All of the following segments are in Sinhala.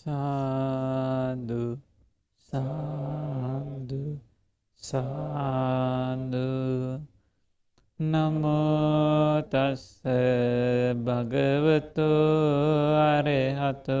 සාදු සාදු සාදු නමෝතස්ස භගවතු අරහතු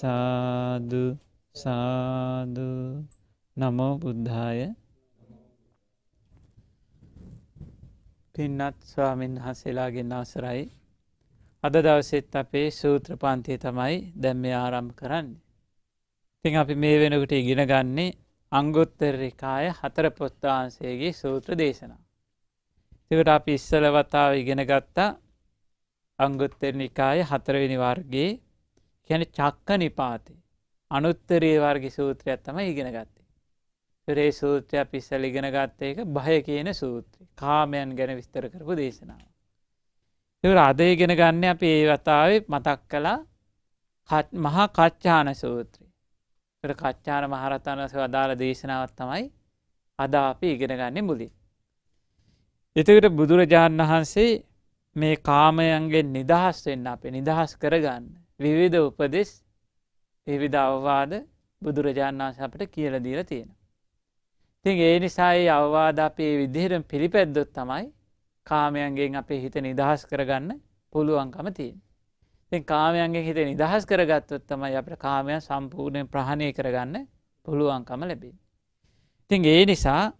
සාදු සාදු නමෝ බුද්ධාය පින්නත් ස්වාමීන් වහන්සේලාගෙන් අවසරයි අද දවසෙත් අපේ සූත්‍රපන්තිය තමයි දැම් මේ ආරම්භ කරන්නේ. තින් අපි මේ වෙනකට ඉගෙන ගන්නේ අංගුත්තරකාය හතර පොත්තාන්සේගේ සූත්‍ර දේශනා. තිකට අපි ඉස්සල වතාව ඉගෙන ගත්තා අංගුත්තර නිකාය හතරවෙනි වර්ගේ කැන චක්ක නිපාතේ අනුත්තරයේ වර්ගි සූත්‍රයක් තම ඉගෙන ගත්තේ. පෙරේ සූත්‍රය පිස්සල ඉගෙන ගත්තයක භය කියන සූත්‍රය කාමයන් ගැන විස්තර කරපු දේශනාව. එවර අදය ඉගෙන ගන්න අප ඒ වතාව මතක් කලා මහා කච්චාන සූත්‍රය. පෙර කච්චාන මහරතානස වදාළ දේශනාවත් තමයි අද අපි ඉගෙන ගන්න මුලින්. එතකට බුදුරජාණන් වහන්සේ මේ කාමයන්ගේ නිදහස් වෙන්න අපේ නිදහස් කරගන්න විවිධ උපදෙස් විවිධ අවවාද බුදුරජාණන් වහන්සපට කියල දීර තියෙන. තින් ඒ නිසායි අවවාද අපේ විදිහරම් පිළිපැද්දොත් තමයි කාමයන්ගෙන් අපේ හිත නිදහස් කරගන්න පුළුවන්කම තියෙන්. ති කාමයන්ගේ හිත නිදහස් කරගත්තොත් තමයි අපට කාමයන් සම්පූර්ණය ප්‍රහණය කරගන්න පුළුවන්කම ලැබේ. තින් ඒ නිසා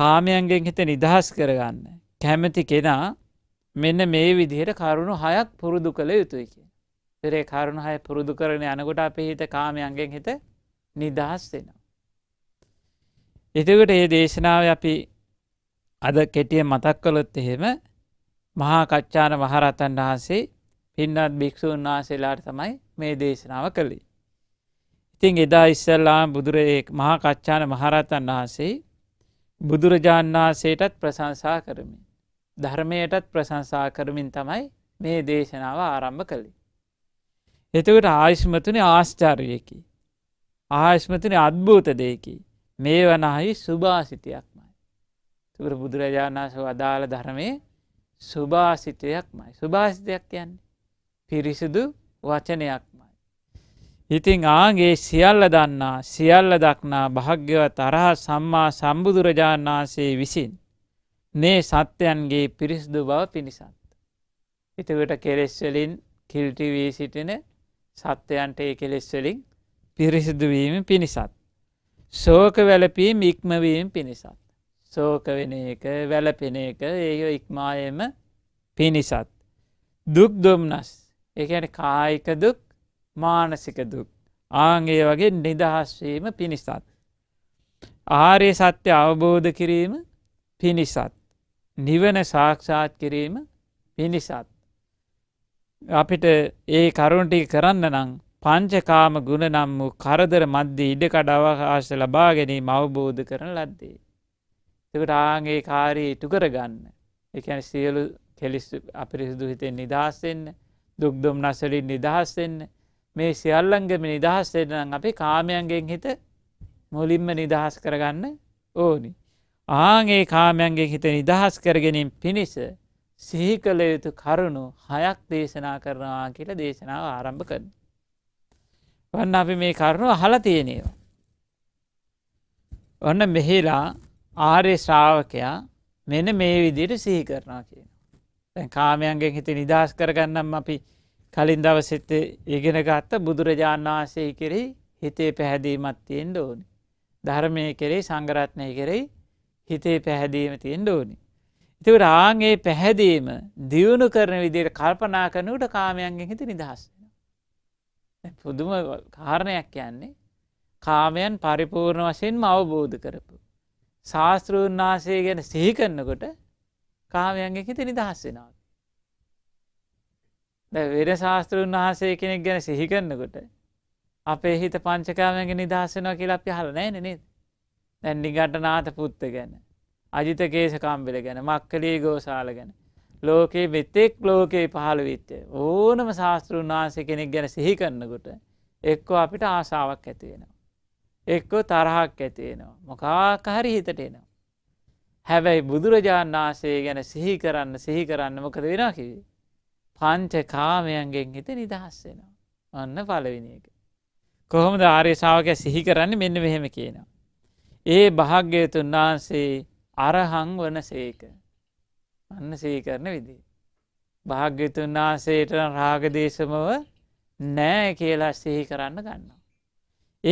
කාමයන්ගෙන් හිත නිදහස් කරගන්න කැමැති කෙනා මෙන්න මේ විදිහට කරුණු හයක් පුරුදු කළ යුතුයි කිය. පෙරේ කරුණු හය පුරුදු කරන යනකොට අපි හිත කාමයන්ගෙන් හිත නිදහස් වෙනවා. එතකට ඒ දේශනාව අපි අද කෙටිය මතක් කළොත් එහෙම මහා කච්චාන මහරතන් වහන්සේ පින්නත් භික්‍ෂූන් වහන්සේලාට තමයි මේ දේශනාව කළේ. ඉතින් එදා ඉස්සල්ලා බුදුරයෙක් මහා කච්චාන මහරතන් වහන්සේ බුදුරජාණන් වහන්සේටත් ප්‍රශංසා කරමින්. ධර්මයටත් ප්‍රශංසා කරමින් තමයි මේ දේශනාව ආරම්භ කළේ. එතකට ආයුෂ්මතුන ආශ්චාර්යකි. ආයුෂ්මතුන අත්භූත දෙයකි. මේ වනහි සුභාසිතයක්මයි. තුර බුදුරජාණන්ස වදාළ ධරමේ සුභාසිතයක් මයි. සුභාසිතයක් යන්නේ. පිරිසිුදු වචනයක්මයි. ඉතිං ආගේ සියල්ල දන්නා සියල්ල දක්නා භාග්‍යව තරහ සම්මා සම්බුදුරජාණන් වහන්සේ විසින්. නේ සත්‍යයන්ගේ පිරිසිදු බව පිණිසත්. එතකට කෙලෙස්වලින් කිල්ටිවී සිටින සත්වයන්ට ඒ කෙලෙස් වලින් පිරිසිදුවීම පිණිසත්. සෝක වැලපීම් ඉක්මවීම පිණිසත්. සෝක වෙන එක වැලපෙන එක ඒ ඉක්මායම පිණිසත්. දුක් දුම්නස් එකන කායික දුක් මානසික දුක්. ආගේ වගේ නිදහස්වීම පිණිසත්. ආරය සත්‍ය අවබෝධ කිරීම පිණිසත්. නිවන සාක්ෂාත් කිරීම පිණිසත්. අපිට ඒ කරුණටි කරන්න නම් පංචකාම ගුණ නම් වූ කරදර මධ්දී ඉඩකඩ අවකාශ ලබා ගැනීම අවබෝධ කරන ලද්දේ. තකට ආගේ කාරී ඉටු කරගන්න. එකන සියලු කෙලිස් අපිරිසිදු හිතෙන් නිදහස්සෙන් දුක්දුම් නසලින් නිදහස්සෙන්න මේ සියල්ලංගම නිදහස්සෙන්නම් අපි කාමයන්ගෙන් හිත මුලින්ම නිදහස් කරගන්න ඕනි. ආගේ කාමයන්ගේ හිත නිදහස් කරගෙනින් පිණිස සිහිකළ යුතු කරුණු හයක් දේශනා කරනවා කියල දේශනාව ආරම්භ කරන. වන්න අපි මේ කරුණු අහල තියනයෝ. ඔන්න මෙහිලා ආර්ය ශ්‍රාවකයා මෙන මේ විදියට සිහි කරනා කියන. තැන් කාමයන්ගෙන් හිත නිදහස් කරගන්නම් අපි කලින් දවසෙත ඉගෙන ගත්ත බුදුරජාණන් වහන්සේ කෙරෙහි හිතේ පැහැදීමත් තියෙන් ඕනි. ධර්මය කෙරෙහි සංගරත්නය කෙරෙහි හිතේ පැහැදීම තියෙන් ඕනිි. තිවට ආගේ පැහැදීම දියුණු කරන විදියට කල්පනා කනුට කාමයන්ගෙන් හිත නිදහස් වෙන. පුදුම කාරණයක් කියන්නේ කාමයන් පරිපූර්ණ වශයෙන්ම අවබෝධ කරපු. ශාස්තෘන් වනාසේ ගැන සිහිකරන්නකොට කාමයන්ගෙන් හිත නිදහස් වෙනවා. වෙන ශාස්තෘන් වහසේ කෙනෙක් ගැන සිහිකරන්නකොට අපේ හිත පංචකාමයන්ගේ නිදහස් වෙනවා කියලා අපි හල නෑන නේද. දැන් නිගටනාත පුත්ත ගැන අජිතකේශකම්බිල ගැන මක්කලී ගෝසාල ගැන ලෝකයේ මෙතෙක් ලෝකයේ පහළ විත්තය ඕනම ශාස්තෘන් වහන්සේ කෙනෙක් ගැන සිහි කරන්නකොට එක්කෝ අපිට ආසාාවක් ඇතිවෙනවා. එක්කෝ තරහක් ඇතිවෙනවා. මොකාකහරි හිතට එනවා. හැබැයි බුදුරජාණන් වහන්සේ ගැන සිහි කරන්න සිහි කරන්න මොකද වෙන කිවේ. පංච කාමයන්ගෙන් හිත නිදහස්සෙනවා. ඔන්න පලවිනි එක. කොහොම ධාර්ය ශාවකය සිහි කරන්න මෙන්න මෙහෙම කියනවා. ඒ භාග්‍යතුන් වහන්සේ අරහං වන සේක අන්න සීකරන විදි. භාග්‍යතුන් වනාසේට රාගදේශමව නෑ කියලා සිහි කරන්න ගන්නවා.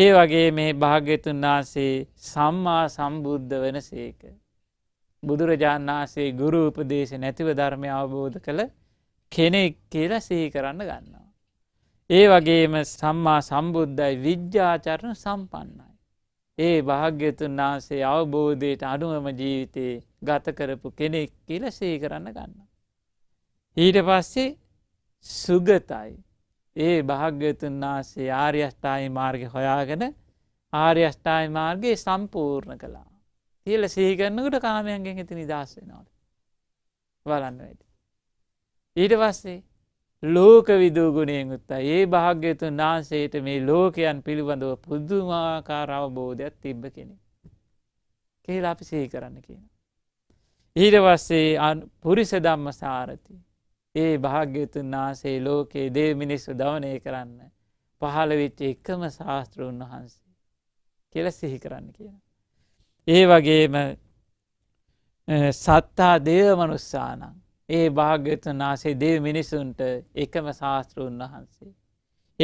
ඒ වගේ මේ භාග්‍යතුන් වනාසේ සම්මා සම්බුද්ධ වන සේක. බුදුරජාණන් වහන්සේ ගුරු උපදේශ නැතිව ධර්මය අවබෝධ කළ කෙනෙක් කියලා සිහි කරන්න ගන්නවා. ඒ වගේම සම්මා සම්බුද්ධයි විද්‍යාචරණ සම්පන්නයි. ඒ භාග්‍යතුන් වහන්සේ අවබෝධයට අනුවම ජීවිතයේ ගත කරපු කෙනෙක් කියල සේ කරන්න ගන්න. ඊට පස්සේ සුගතයි ඒ භාග්‍යතුන් වහන්සේ ආර්යෂ්ඨායි මාර්ග හොයාගෙන ආර්යෂ්ඨායි මාර්ගයේ සම්පූර්ණ කළා. කියල සීකරන්නකට කාමයන්ගෙන් හිත නිදස්සෙනවට. බලන්න වැඩ. ඊට පස්සේ ලෝකවිදූ ගුණයෙන් උත්තා ඒ භාග්‍යතු නාසේට මේ ලෝකයන් පිළිබඳව පුද්දුමාකාර අවබෝධයක් තිබ්බ කෙනෙ. කියලා අපි සහි කරන්න කියන. ඊට වස්සේ පුරිස දම්ම සාරති. ඒ භාග්‍යතුන් නාසේ ලෝකයේ දේ මිනිස්සු දවනය කරන්න පහළවෙච්ච එකම ශාස්තෘන් වහන්සේ කියල සිහි කරන්න කියන. ඒ වගේම සත්තා දේව මනුස්සානං ඒ භාග්‍යතුන් වහන්සේ දේ මිනිසුන්ට එකම ශාස්තෘන් වහන්සේ.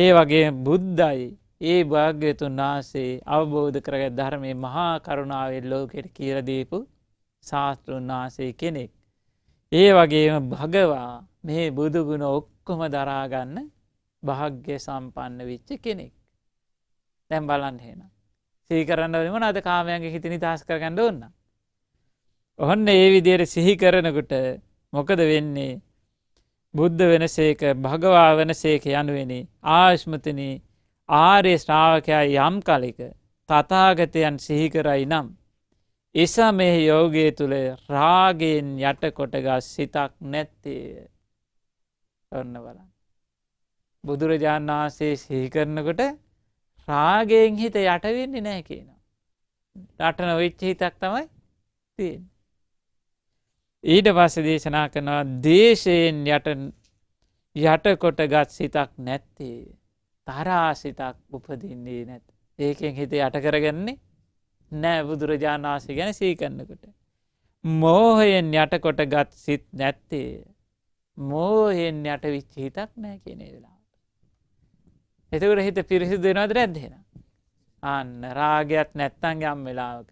ඒ වගේ බුද්ධයි ඒ භාග්‍යතුන් වහන්සේ අවබෝධ කරග ධර්මය මහා කරුණාවෙන් ලෝකෙට කියරදීපු ශාස්තෘන් වහන්සේ කෙනෙක්. ඒ වගේම භගවා මේ බුදුගුණ ඔක්කොම දරාගන්න භාග්‍ය සම්පන්න විච්ච කෙනෙක්. තැම් බලන්න හෙන. සීකරන්නවලම අද කාමයන්ගේ හිතනි දහස් කරගන්න ඔන්න. ඔහොන්න ඒ විදියට සිහි කරනකුට මොකද වෙන්නේ බුද්ධ වෙන සේක භගවා වෙන සේක යනුවෙනි ආශ්මතන ආර්ය ශ්‍රාවකයා යම් කලික තතාගතයන් සිහිකරයි නම්. එසා මෙහි යෝගය තුළ රාගෙන් යටකොටගස් සිතක් නැත්තේය ඔන්න බලන්න. බුදුරජාණන් වහන්සේ සිහිකරනකොට රාගයෙන් හිත යටවෙන්නේ නෑ කියනවා. රටන වෙච්ච හිතක් තමයි තියෙන්. ඊට පස්ස දේශනා කරනවා දේශයෙන් යට යටකොට ගත් සිතක් නැත්තේ. තරාසිතක් උපදින්නේ නැත. ඒකෙන් හිත යටකරගන්නේ නෑ බුදුරජාණාසි ගැන සීකන්නකට. මෝහයෙන් යටකොට ගත් සිත් නැත්තේ. මෝහෙන් යට විච්චිහිතක් නෑ කියනේ වෙලාට. එතකට හිත පිරිසිදු දෙනවද රැද්දෙන. අන්න රාගයක් නැත්තන් යම් වෙලාවක.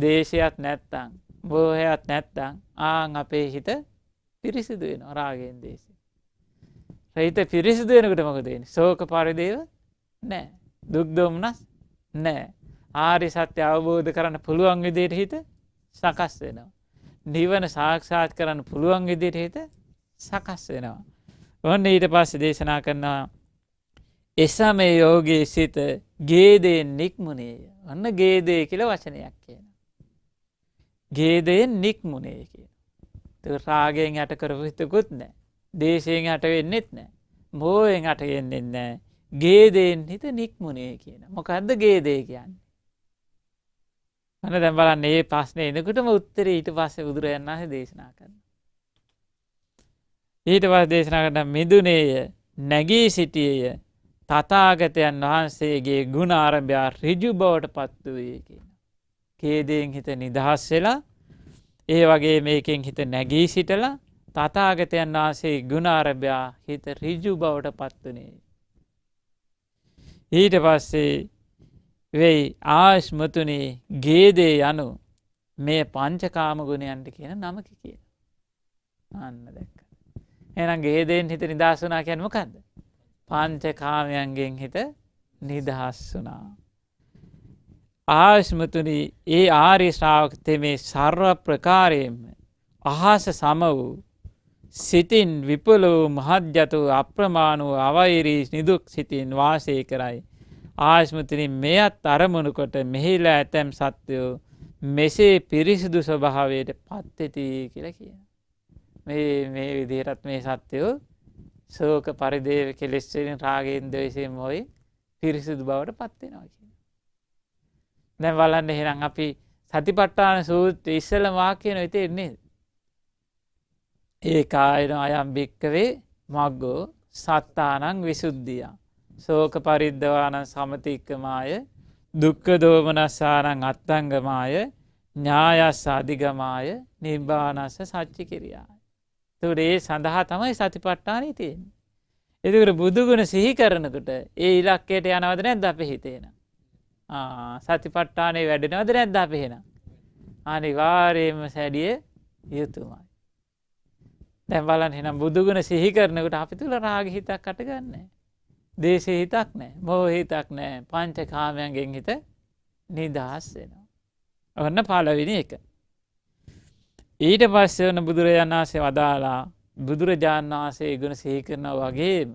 දේශයක් නැත්තං බෝහයක් නැත්තං ආං අපේ හිත පිරිසිදු වෙන රාගෙන් දේශ. රහිත පිරිසිදු වෙනකට මකදෙන සෝක පරිදේව නෑ දුක්දොම්නස් නෑ ආරි සත්‍ය අවබෝධ කරන්න පුළුවන් විදියට හිත සකස් වෙනවා. නිවන සාක්ෂාත් කරන්න පුළුවන් විදියට හිත සකස් වෙනවා. ඔන්න ඊට පස්ස දේශනා කරනවා එසම මේ යෝගේ සිත ගේදයෙන් නික්මුණේය ඔන්න ගේදය කියල වචනයක් කියන. ගේදයෙන් නික්මුණේ කියන. රාගෙන් යට කරපු හිතකුත් නෑ. දේශයෙන් හට වෙන්නෙත් නෑ. මෝයෙන් අටගෙන්න්නෙත් නෑ. ගේදයෙන් හිත නික්මුණේ කියන. මොකක්ද ගේදේ කියන්න. මන දැම්බලන්න ඒ පස්සනය එනකුටම උත්තර ඊට පස්සේ බුදුරයන්හ දේශනා කරන්න. ඊට පස් දේශනා කරන මිදුනේය නැගී සිටියය තතාගතයන් වහන්සේගේ ගුණාරභයා රිජු බවට පත්තු වයකි. කේදයෙන් හිත නිදහස් වෙලා ඒ වගේ මේකෙන් හිත නැගී සිටලා තතාගතයන් වහන්සේ ගුණාරභ්‍යා හිත රිජු බවට පත්වනේ. ඊට පස්සේ වෙයි ආශ්මතුනේ ගේදේ යනු මේ පංචකාම ගුණයන්ට කියන නමකි කියන. අන්න දැක්ක. එනම් ගේදයෙන් හිත නිදහස් වනා කියැන්මකක්ද. පංචකාමයන්ගෙන් හිත නිදහස් වනා. ආශ්මතුනි ඒ ආරි ශ්‍රාවකතය මේ සර්ව ප්‍රකාරයෙන්ම අහස සම වූ සිතින් විපල වූ මහද්‍යතු අප්‍රමාණුව අවෛරී නිදුක් සිතින් වාසය කරයි. ආශ්මතිනි මෙයත් අරමුණකොට මෙහිලා ඇතැම් සත්‍යයෝ මෙසේ පිරිසිදු ස්වභාවයට පත්වෙති කියල කිය. මේ මේ විදිහටත් මේ සත්‍යයෝ සෝක පරිදේව කෙලෙස්සෙන රාගෙන් දෙවිසේ මොයි පිරිසිදු බවට පත්වෙනවා කිය. දැන් වලන්න හෙනම් අපි සතිපට්ටාන සූත් ඉස්සලමා කියන විත එන්නේ ඒ කායන අයම් භික්කවේ මක්ගෝ සත්තානං විසුද්ධිය සෝක පරිද්ධවානන් සමතික්කමාය දුක්ක දෝමනස්සානං අත්තංගමාය ඥායස් අධිගමාය නිර්භානස්ස සච්චි කිරියා. තුරේ සඳහා තමයි සතිපට්ටානී තියෙන්. එදකට බුදුගුණ සිහි කරනකට ඒ ඉලක්කයට යනවද නැද අප හිතේෙන. සති පට්ටානේ වැඩෙනවද නැද්ද පහෙන. අනිවාරයම සැඩිය යුතුමයි. දැම්බලන් හෙනම් බුදුගුණ සිහි කරනකට අපි තුළ රාග හිතක් කටගන්නේ. දේශය හිතක් නෑ මෝ හිතක් නෑ පංච කාමයන්ගෙන් හිත නිදහස් වෙනවා. ඔන්න පලවිනි එක. ඊට පස්සේ වන බුදුරජාණන් වසේ වදාලා බුදුරජාණන් වසේ ගුණ සිහිකරන වගේම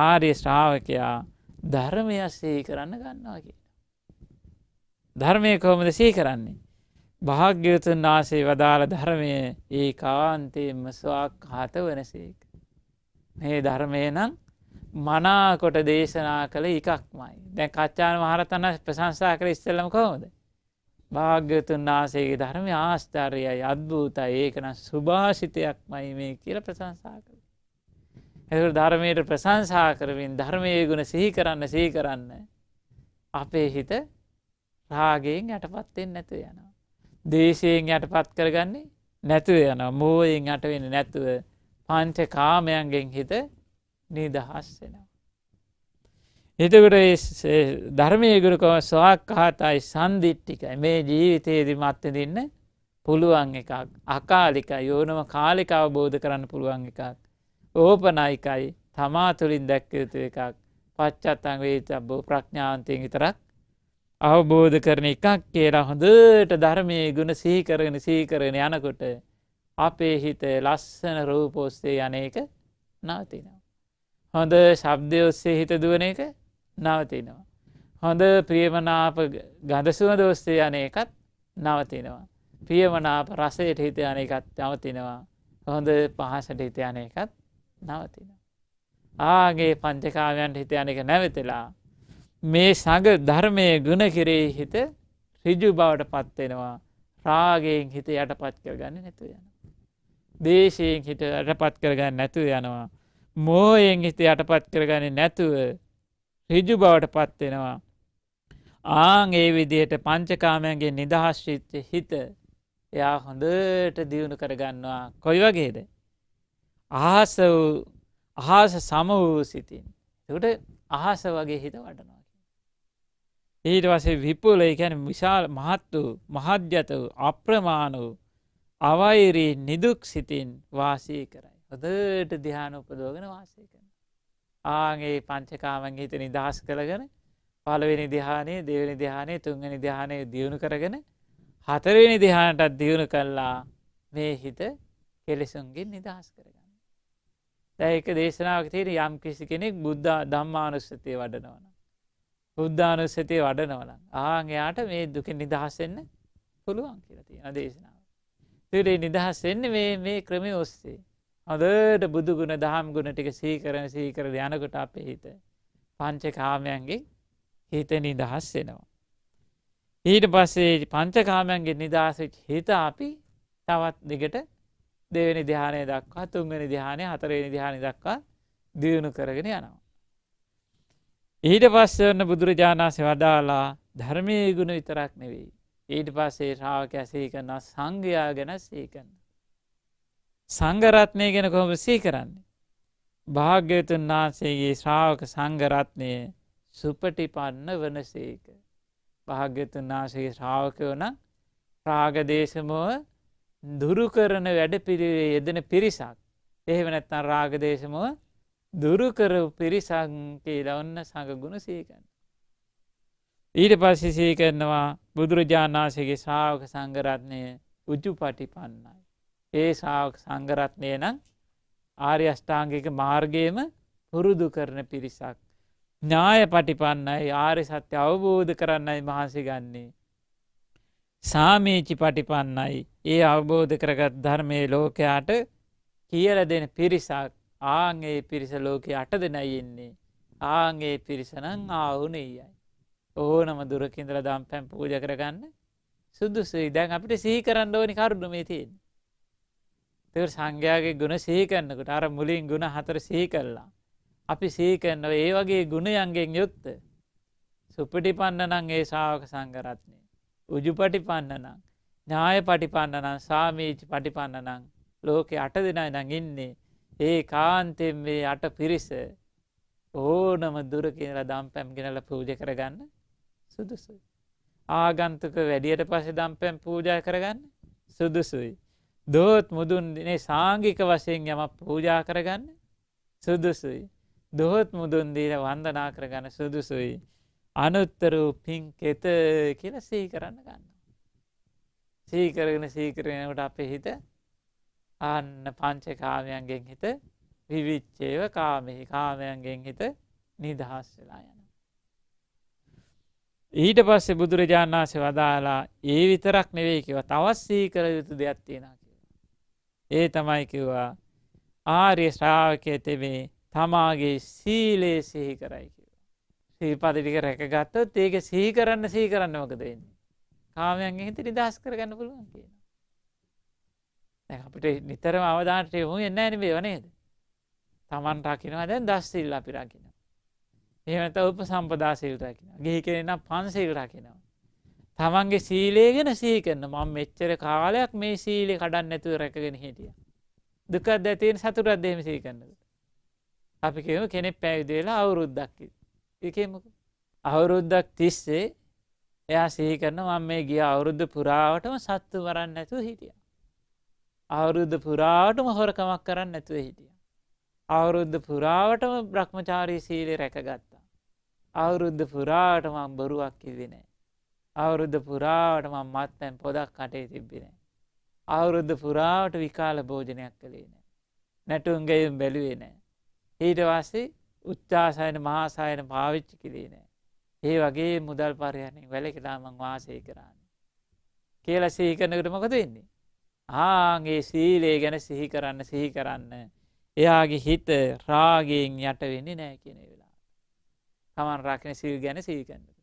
ආර්ය ශ්‍රාවකයා ධර්මය සිහි කරන්න ගන්නවා කිය. ධර්මය කොහොමද සී කරන්නේ. භාග්‍යවතුන් වහන්සේ වදාළ ධර්මය ඒ කාන්තයෙන්ම ස්වාක් හත වනසේක. මේ ධර්මය නම් මනාකොට දේශනා කළ එකක්මයි. දැන් කච්චාන මහරතන්න ප්‍රසංසා කළ ඉස්සල්ලම කොහොද. භාග්‍යතුන් වනාසේගේ ධර්මය ආස්ථාරයයි අත්භූතයි ඒකන සුභාෂිතයක් මයි මේ කියල ප්‍රසංසා කළ. ඇතු ධර්මයට ප්‍රසංසා කරමින් ධර්මය ගුණ සිහි කරන්න සිහි කරන්න අපේ හිත රාගයෙන් යටපත්වෙන් නැතුව යනවා. දේශයෙන් යටපත් කරගන්නේ නැතුව යන මෝයෙන් යටවෙන නැතුව පංච කාමයන්ගෙන් හිත නිදහස් වෙනවා. එතකට ධර්මයගුරුකව ස්වාක්කහතයි සන්දිිට්ටිකයි මේ ජීවිතයේදි මත්තදින්න පුළුවන් එකක් අකාලික යෝනම කාලික අවබෝධ කරන්න පුළුවන් එකක් ඕපනයිකයි තමා තුළින් දැක්කයුතු එකක් පච්චත්තන් වේත බෝ ප්‍රඥාවන්තයෙන් විතරක් අවබෝධ කරන එකක් කියලා හොඳට ධර්මය ගුණ සිහිකරගෙන සීකරන යනකොට අපේ හිත ලස්සන රූපෝස්සේ යන එක නවතිනවා. හොඳ ශබ්දය ඔස්සේ හිත දුවන එක නවතිනවා. හොඳ ප්‍රියමනාප ගඳසුවද ඔස්සේ යන එකත් නවතිනවා. ප්‍රියමනාප රසයට හිත යන එකත් නවතිනවා. හොඳ පහසට හිත යන එකත් නවතිනවා. ආගේ පංචකාවයන්ට හිත යන එක නැවතලා මේ සඟ ධර්මය ගුණ කෙරේ හිත රිජු බවට පත්වෙනවා රාගයෙන් හිත යටපත් කරගන්න නැතු යන. දේශයෙන් හිට යටපත් කරගන්න නැතුව යනවා. මෝයෙන් හිත යටපත් කරගන්න නැතුව රිජු බවට පත්වෙනවා. ආං ඒ විදියට පංචකාමයන්ගේ නිදහශ්‍රිච්ච හිත එයා හොඳට දියුණු කරගන්නවා කොයි වගේද. අහස වූ අහස සම වූ සිතින්. ට අහස වගේ හිත වටනවා. ඊට වසේ විපුල එකැන විශාල මහත් වූ මහද්‍යත වූ අප්‍රමාණ වූ අවෛරී නිදුක් සිතින් වාසය කරයි. හොදට දිහාන උපදෝගෙන වාසය කරන. ආගේ පංචකාමන් හිත නිදහස් කරගෙන පලවෙනි දිහානේ දෙවනි දිහානේ තුන්ගනි දිහානය දියුණු කරගෙන හතරවෙනි දිහානටත් දියුණු කල්ලා මේ හිත කෙලෙසුන්ගෙන් නිදහස් කරගන්න. දැක දේශනාවක තේර යම් කිසි කෙනෙක් බුද්ධ ධම්මානුස්සතිය වඩනවන. බුද්ධානුස්සතිය වඩනවන ආංගයාට මේ දුක නිදහසෙන්න්න පුළුවන් කියලති අදේශනාව. තුරේ නිදහස් එන්න මේ මේ ක්‍රමය ඔස්සේ. හොදට බුදුගුණ දහම් ගුණ ටික සීකරන සීකර යනකොට අපේ හිත පංචකාමයන්ගේ හිත නිදහස් වෙනවා. ඊට පස්සේ පංචකාමයන්ගේ නිදහසච් හිත අපි තවත් දිගට දෙවනි දිහානය දක්වා තුන්ගනි දිහානය හතරේ නිදිහානි දක්වා දියුණු කරගෙන යනවා. ඊට පස්සවන්න බුදුරජාණන්සේ වදාලා ධර්මය ගුණ විතරක් නෙවෙයි. ඊට පස්සේ ශ්‍රාවක ඇසීකන්න සංඝයා ගැන සීකන්න. සංගරත්නය ගැන කොහොම සීකරන්නේ. භාග්‍යතුන් වහන්සේගේ ශ්‍රාවක සංගරත්නය සුපටිපන්න වනසේක. භාග්‍යතුන් වහන්සේගේ ශ්‍රාවකයෝන රාගදේශමෝ දුරු කරන වැඩ පිළිවේ යෙදෙන පිරිසක්. එහෙම නැත්තන් රාගදේශමෝ දුරුකර පිරිසංකේලා ඔන්න සඟගුණ සීකන්න. ඊට පස්සෙ සීකරනවා බුදුරජාණාසගේ ශාවක සංගරත්නය උජු පටි පන්නයි. ඒ ශාවක සංගරත්නය නම් ආර්ය අෂ්ඨාංගික මාර්ගයම පුරුදු කරන පිරිසක්. ඥාය පටිපන්නයි ආරය සත්‍ය අවබෝධ කරන්නයි මහන්සි ගන්නේ. සාමීචි පටිපන්නයි ඒ අවබෝධ කරගත් ධර්මය ලෝකයාට කියල දෙන පිරිසක් ආගේ පිරිස ලෝකෙ අට දෙනයි එන්නේ ආගේ පිරිසනං ආවුනෙයයි. ඕනම දුරකින්දල දම් පැම් පූජ කරගන්න සුදුසුයි දැන් අපිට සීකරන්න ඕනි කරුණු මේ තියෙන්. තර සංඝයාගේ ගුණ සීකරන්නකට අර මුලින් ගුණ හතර සීකරලා. අපි සීකරන්නව ඒ වගේ ගුණයන්ගෙන් යුත්ත සුපටි පන්නනං ඒ ශාවක සංගරත්නය. උජු පටි පන්නනං ඥාය පටිපන්නනං සාමීචි පටිපන්නනං ලෝකෙ අට දෙනයි නඟින්නේ ඒ කාන්තෙන් මේ අට පිරිස ඕනම දුර කියල දම් පැම් ගෙනල පූජ කරගන්න සුදුසුයි. ආගන්තක වැඩියට පසෙ දම් පැම් පූජා කරගන්න සුදුසුයි. දෝත් මුදුන්දිනේ සාංගික වශයෙන් යම පූජා කරගන්න සුදුසුයි. දොහොත් මුදුන්දීල වන්දනා කරගන්න සුදුසුයි. අනුත්තරූ පින් කෙත කියල සී කරන්න ගන්න. සීකරගෙන සීකරෙනකට අපේ හිත අන්න පංචකාමයන්ගෙන් හිත විවිච්චේව කාමෙහි කාමයන්ගෙන් හිත නිදහස් වෙලා යන. ඊට පස්සේ බුදුරජාණන් වන්සේ වදාලා ඒ විතරක් නෙවෙයි කිව තවස්සී කර යුතු දෙයක් තියෙන කිව. ඒ තමයි කිව්වා ආර්ය ශ්‍රාවකය තෙමේ තමාගේ සීලේ සිහි කරයි කිව. සීපදිටික රැක ගත්තොත් ඒක සීකරන්න සීකරන්න මොකදවෙන්නේ. කාමයන්ගේ හිත නිදහස් කරගන්න පුළුවන් කියන. අපිට නිතරම අවධානට යොමු එන්න ඇනිබේව නේද. තමන් රකිනවා දැන් දස්සිල් අපි රකින. එමත උප සම්පදාසිල් රකින ගෙහි කරෙන පන්සිල් රකිනවා. තමන්ගේ සීලේ ගෙන සීකරන්න මං මෙච්චර කාලයක් මේ සීලි කඩන්න නැතුව රැකගෙන හිටිය. දුකක් දැතියෙන් සතුරත් දෙම සීකන්නද. අපි කියම කෙනෙක් පැවිදේලා අවුරුද්දක්කි. එකමක අවුරුද්දක් තිස්සේ එයා සීකරන මං මේ ගිය අවුරුද්ධ පුරාවටම සත්තු වරන්න නැතුව හිටිය. අවුරුද්ධ පුරාටම හොරකමක් කරන්න නැතුව හිටිය. අවුරුද්ධ පුරාවටම බ්‍රහ්මචාරී සීලි රැකගත්තා. අවුරුද්ධ පුරාටමම් බොරුවක් කිදිනේ. අවුරුද්ධ පුරාටම මත්තැන් පොදක් කටේ තිබ්බිනේ. අවුරුද්ධ පුරාවට විකාල භෝජනයක් කළේ නෑ. නැටුන්ගේයුම් බැලුවේ නෑ. ඊට වස්සේ උච්චාසයන මහාසායන පාවිච්චි කිලේ නෑ. ඒ වගේ මුදල් පරයන්නේ වැලකිලාමං වාසය කරන්න. කියල සීකනකට මොකද වෙන්නේ. ආගේ සීලේ ගැන සිහි කරන්න සිහි කරන්න. එයාගේ හිත රාගයෙන් යට වෙන්නේ නෑ කියන වෙලා. තමන් රක්න සිල් ගැන සිහිකන්නකට.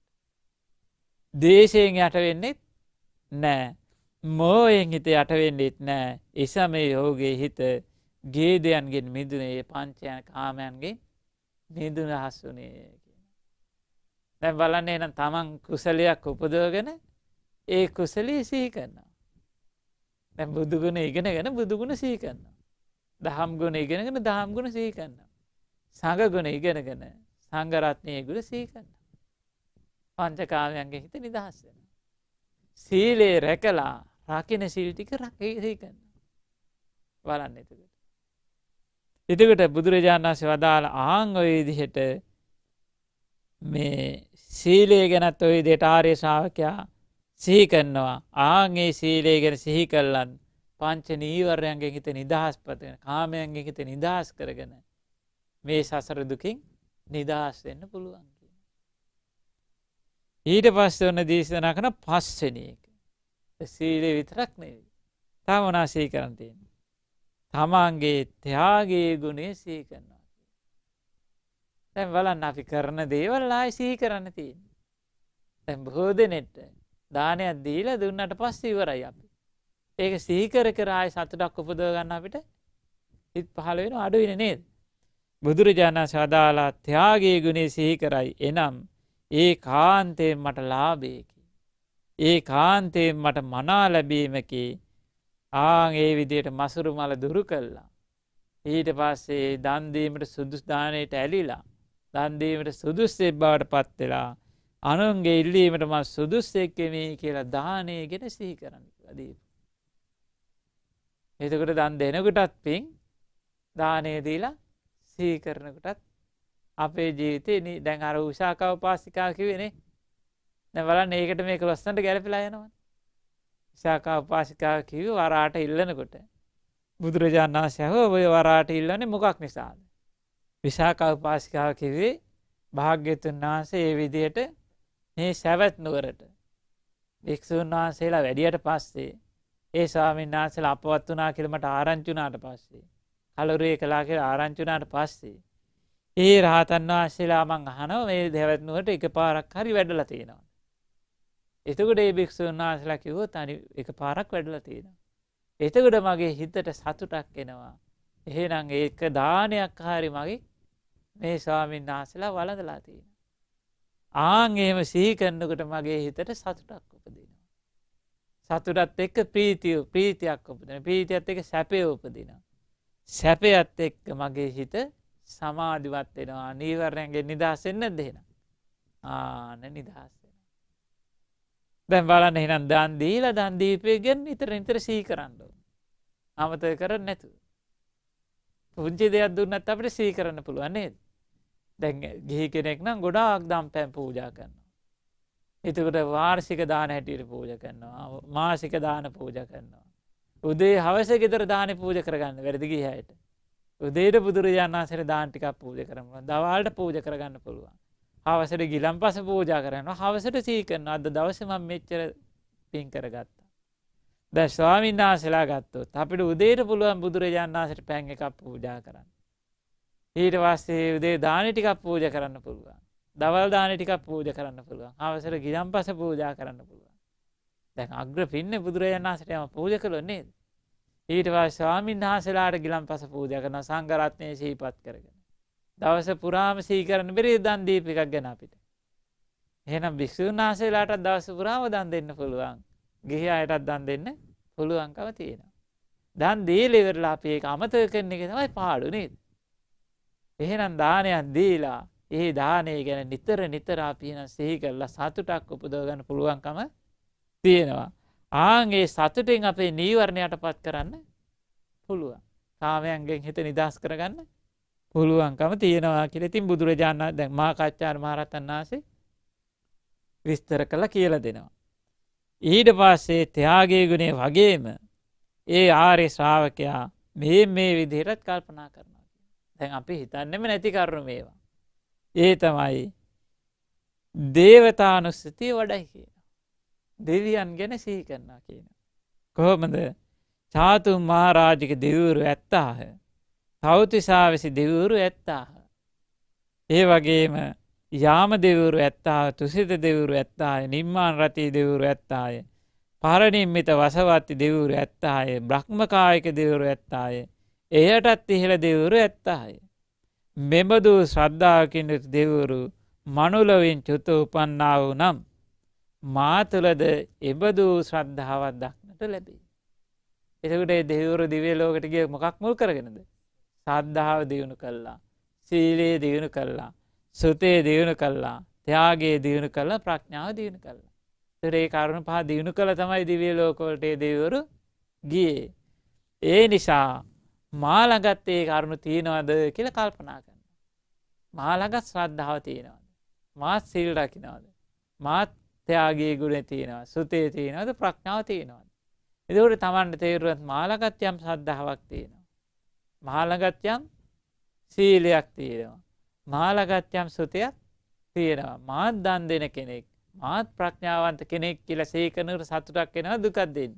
දේශයෙන් යට වෙන්නෙත් නෑ. මෝයෙන් හිත යටවෙන්නෙත් නෑ එසමේ ඔහුගේ හිත ගේදයන්ගෙන් මිදුනේ පංචයන කාමයන්ගේ මිදුන හස්සුනේ දැ බලන්නේ නම් තමන් කුසලයක් උපදෝගෙන ඒ කුසලී සිහි කරන්නවා. දැ බුදුගුණ ඉගෙන ගැන බුදුගුණ සීකන්න. දහම් ගුණ ඉගෙනගෙන දහම් ගුණ සීකන්න. සඟගුණ ඉගෙනගෙන සංගරත්නය ගුණ සීකන්න. පංචකාමයන්ගේ හිත නිදහස් වෙන. සීලේ රැකලා රකින සිල්ටික රකේසීකන්න. වලන්න එතකට. එතකට බුදුරජාණන්සේ වදාළ ආංග වේදිහට මේ සීලේ ගැනත් ඔයි දෙටාර්ය ශාවකයා සිහිකරනවා ආගේ සීලේ ගැන සිහි කල්ලන් පංච නීවර්යන්ගේ හිත නිදහස්පතගෙන කාමයන්ගේ හිත නිදහස් කරගෙන මේ සසර දුකින් නිදහස් වෙන්න පුළුවන්. ඊට පස්ස වන්න දේශනා කන පස්සන එක. සීලේ විතරක් නෙවී. තමනා සී කරන්තියෙන්. තමන්ගේ ත්‍යයාගේ ගුණේ සී කරනවා. තැන් වලන් අපි කරන දේවල් ආයි සී කරන්න තියෙන්. තැම් බෝධනෙට්ට දානයක් දීල දුන්නට පස්ස ඉවරයි අපි. ඒක සීකර කරාය සතුටක් උපදගන්න අපිට හිත් පහළ වෙන අඩුවෙන නේද. බුදුරජාණන් සදාලා ත්‍යයාගේ ගුණේ සිහිකරයි එනම් ඒ කාන්තයෙන් මට ලාබේකි. ඒ කාන්තයෙන් මට මනා ලැබීමකි ආං ඒ විදියට මසුරු මල දුරු කල්ලා. ඊට පස්සේ දන්දීමට සුදුස්ධානයට ඇලිලා දන්දීමට සුදුස්සෙබ්බාට පත්වෙලා අනුන්ගේ ඉල්ලීමට ම සුදුස්සෙක්කමේ කියලා දානය ගෙන සිහි කරන්න දීප. එතකට දන් දෙනකුටත් පින් දානයදීලා සීකරනකටත් අපේ ජීවිතය දැන් අර උෂාකාව පාසිකාකිවෙනේ නැවල ඒකට මේක ලොස්සට ගැලපිලා යනවා. ශාකා උපාසිකා කිව වරාට ඉල්ලනකොට. බුදුරජාණන් වහන්සයහ ඔය වරාට ඉල්ලන්නේ මොකක් නිසාද. විශාකා උපාසිකා කිවේ භාග්‍යතුන් වහන්සේ ඒ විදියට මේ සැවැත් නුවරට භික්‍ෂූන් වහන්සේලා වැඩියට පස්සේ ඒ ස්වාමීන් වහන්සේලා අපවත් වනා කිරීමට ආරංචුනාට පස්සේ කලුරේ කලා කියලා ආරංචුනාට පස්සේ ඒ රහතන් වහන්සේලා මං අහනව මේ දෙවැත්නුවට එක පාරක් හරි වැඩලා තියෙනවා. එතකොට ඒ භික්‍ෂූන් වහන්සලා කිව්වොත් අනි එක පාරක් වැඩලා තියෙනවා. එතකොට මගේ හිතට සතුටක් එනවා. එහෙනම් ඒක දානයක් හරි මගේ මේ ස්වාමීන් වහන්සලා වලඳලා තියෙන. ආංගේම සීකරන්නකට මගේ හිතට සතුටක් උපදිනවා. සතුටත් එක්ක ප්‍රීතිය ප්‍රීතියක් උපදන ප්‍රීතියත් එක සැපය උපදිනවා. සැපයත් එක්ක මගේ හිත සමාධිවත් වෙනවා නීවරණයන්ගේ නිදහසෙන්න්න දෙෙන. ආන නිදහස්සෙන. දැන් බලන්න හිනම් දන්දීල දන්දීපය ගැන ඉතර ඉතර සීකරන්නඩු. අමත කරන්න නැතු. පුංචි දෙයක් දුන්නත් අපට සීකරන්න පුළුවන්නේද. දැන් ගිහි කෙනෙක් නම් ගොඩාක් දම් පැම් පූජා කරන්න. එතකට වාර්ෂික දාන හැටියට පූජ කරනවා මාසික දාන පූජ කරනවා. උදේ හවස ගෙතර දාන පූජ කරගන්න වැරදිගි හැයට. උදේට බුදුරජාණන්සට දාන්ටිකක් පූජ කරනවා දවාල්ට පූජ කරගන්න පුළුවන්. හවසට ගිලම් පස පූජා කරනවා හවසට සීකරන අද දවසම මෙච්චර පින් කරගත්තා. දැස්වාමින්නාසලා ගත්තොත් අපිට උදේට පුළුවන් බුදුරජාණන්සට පැන් එකක් පූජා කරන්න. ඊට වස්සේ උදේ දාන ටිකක් පූජ කරන්න පුළුවන් දවල් දාන ටිකක් පූජ කරන්න පුළුවන් අවසර ගිදම් පස පූජා කරන්න පුළුවන් දැන් අග්‍ර පින්න බුදුරජන් වන්සටම පූජ කළොන්නේ ඊට ස්වාමින් වහන්සලාට ගිලම් පස පූජ කරන සංගරත්නය සීපත් කරගෙන දවස පුරාම සීකරන බෙරේ දන් දීපිකක් ගැන අපිට එහෙනම් භික්‍ෂූන් වහන්සේලාට දවස පුරාම දන් දෙන්න පුළුවන් ගිහි අයටත් දන් දෙන්න පුළුවන්කව තියෙනවා දන් දේලෙවරලා අපඒ අමතය කරන එක තමයි පාඩුනේද එහෙනම් දානයක් දීලා ඒ දානය ගැන නිතර නිතර අපිනම් සිහි කරලා සතුටක් උපදෝගන්න පුළුවන්කම තියෙනවා. ආන්ගේ සතුටෙන් අපේ නීවරණයට පත් කරන්න පුළුවන්. කාමයන්ගෙන් හිත නිදහස් කරගන්න පුළුවන්කම තියෙනවා කියල ඉතින් බුදුරජාණන් දැන් මාකච්චාර මහරතන් වහන්සේ විස්තර කළ කියල දෙනවා. ඊට පස්සේ ත්‍යයාගේ ගුණේ වගේම ඒ ආරය ශ්‍රාවකයා මේ මේ විදිහටත් කල්පනා කරන. තැන් අපි හිතන්නෙම නැති කරුණු මේවා. ඒ තමයි දේවතානුස්සතිය වඩයි කියන. දෙවියන් ගැන සිහි කරන්නා කියන. කොහොමද චාතුම් මහාරාජික දෙවුරු ඇත්තාහ. තෞතිසාවිසි දෙවුරු ඇත්තාහ. ඒ වගේම යාම දෙවුරු ඇත්තාහ තුසිත දෙවුරු ඇත්තාය නිර්මාණ රතිී දෙවුරු ඇත්තාය. පරණින්මිත වසවත්ති දෙවුරු ඇත්තාය බ්‍රහ්මකායක දෙවුරු ඇත්තායේ එයටත් ඉහළ දෙවුරු ඇත්තාය. මෙබදු ශ්‍රද්ධාකින්නට දෙවුරු මනුලවින් චුත උපන්නා වූ නම් මාතුලද එබදු ශ්‍රද්ධාවත් දක්නට ලැබේ. එතකට දෙවුරු දිවේ ලෝකටගේ මොකක් මුල් කරගෙනද. සද්ධාව දියුණු කල්ලා. සීලයේ දියුණු කල්ලා. සුතේ දියුණු කල්ලා. ත්‍යයාගේ දියුණු කල්ලා ප්‍රඥාව දියුණු කල්ලා. තුරේ කරුණු පහ දියුණු කළ තමයි දිවිය ලෝකෝල්ටේ දෙවරු ගියේ. ඒ නිසා මාළඟත් ඒ කරුණු තියෙනවද කියල කල්පනා කරන්න. මාළඟත් ශ්‍රද්ධාව තියෙනවද. මාත් සිල් රකිනවද. මාත් ත්‍යයාගේ ගුණ තියෙනවා සුතේ තියෙනවද ප්‍රඥාව තියෙනවද. එදකට තමන්ට තේරුවත් මාළගත් යම් සද්ධාවක් තියෙනවා. මාළගත් යම් සීලයක් තියෙනවා. මාළගත් යම් සුතයක් තියෙනවා මාත් දන් දෙන කෙනෙක් මාත් ප්‍රඥාවන්ත කෙනෙක් කියල සේකනුර සතුටක් කෙනවා දුකක් දෙන්න.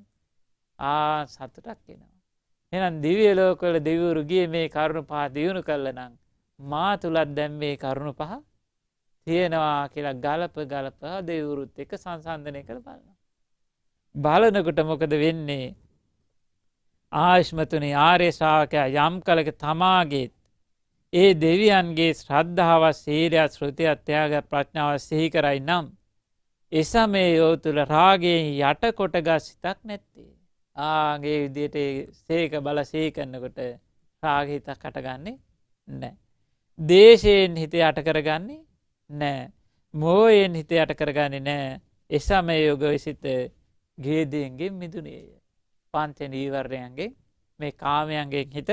ආ සතුටක් කෙනවා. එහෙනම් දිව්‍ය ලෝකවල දෙවිවරු ගියේ මේ කරුණු පහ දියුණු කළනම් මා තුලත් දැන් මේ කරුණු පහ තියෙනවා කියලා ගලප ගලප දෙවිවරුත් එක සංසන්ධනය කළ බලනවා. බලනකොට මොකද වෙන්නේ ආශ්මතුනි ආර්ය ශාවකයා යම් කලක තමාගේත් ඒ දෙවියන්ගේ ශ්‍රද්ධාව සීරයක් ශෘතිය අත්‍යයාග ප්‍රඥාව සිහි කරයි නම් එසමේ යෝ තුළ රාගයෙන් යටකොටගත් සිතක් නැත්තේ. ආගේ විදියට සේක බල සේකන්නකොට රාගහිතක් කටගන්නේ නෑ. දේශයෙන් හිතේ අට කරගන්නේ නෑ. මෝයෙන් හිතේ අට කරගන්නේ නෑ එසම යෝග විසිත ගේදයන්ගේ මිදුනේය. පංච නීවර්යන්ගේ මේ කාමයන්ගෙන් හිත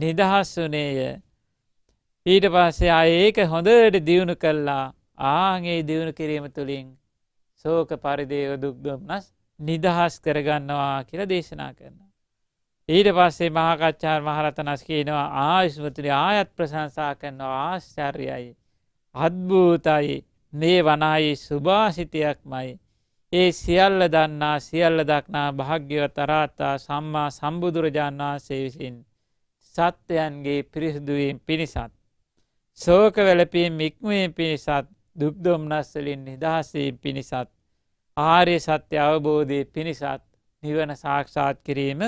නිදහස් වනේය. ඊට පස්සේ අඒක හොඳට දියුණු කල්ලා ආගේ දියුණු කිරීම තුළින් සෝක පරිදේව දුක්දොම්නස් නිදහස් කරගන්නවා කියලා දේශනා කරන. ඊට පස්සේ මහාකච්චාර මහරතනස් කියනවා ආයුස්මතුරි ආයත් ප්‍රශංසා කරනවා ආශ්චර්යයි. අත්භූතයි මේ වනායි සුභාසිතයක් මයි. ඒ සියල්ල දන්නා සියල්ල දක්නා භාග්‍යව තරාතා සම්මා සම්බුදුරජාන් වහන්සේ විසින් සත්‍යයන්ගේ පිරිසිදුවීම් පිණිසත්. සෝක වැලපීම් ඉක්මයෙන් පිණිසත් දුක්දොම්නස්සලින් නිදහසී පිණිසත් ආරය සත්‍ය අවබෝධය පිණිසත් නිවන සාක්ෂාත් කිරීම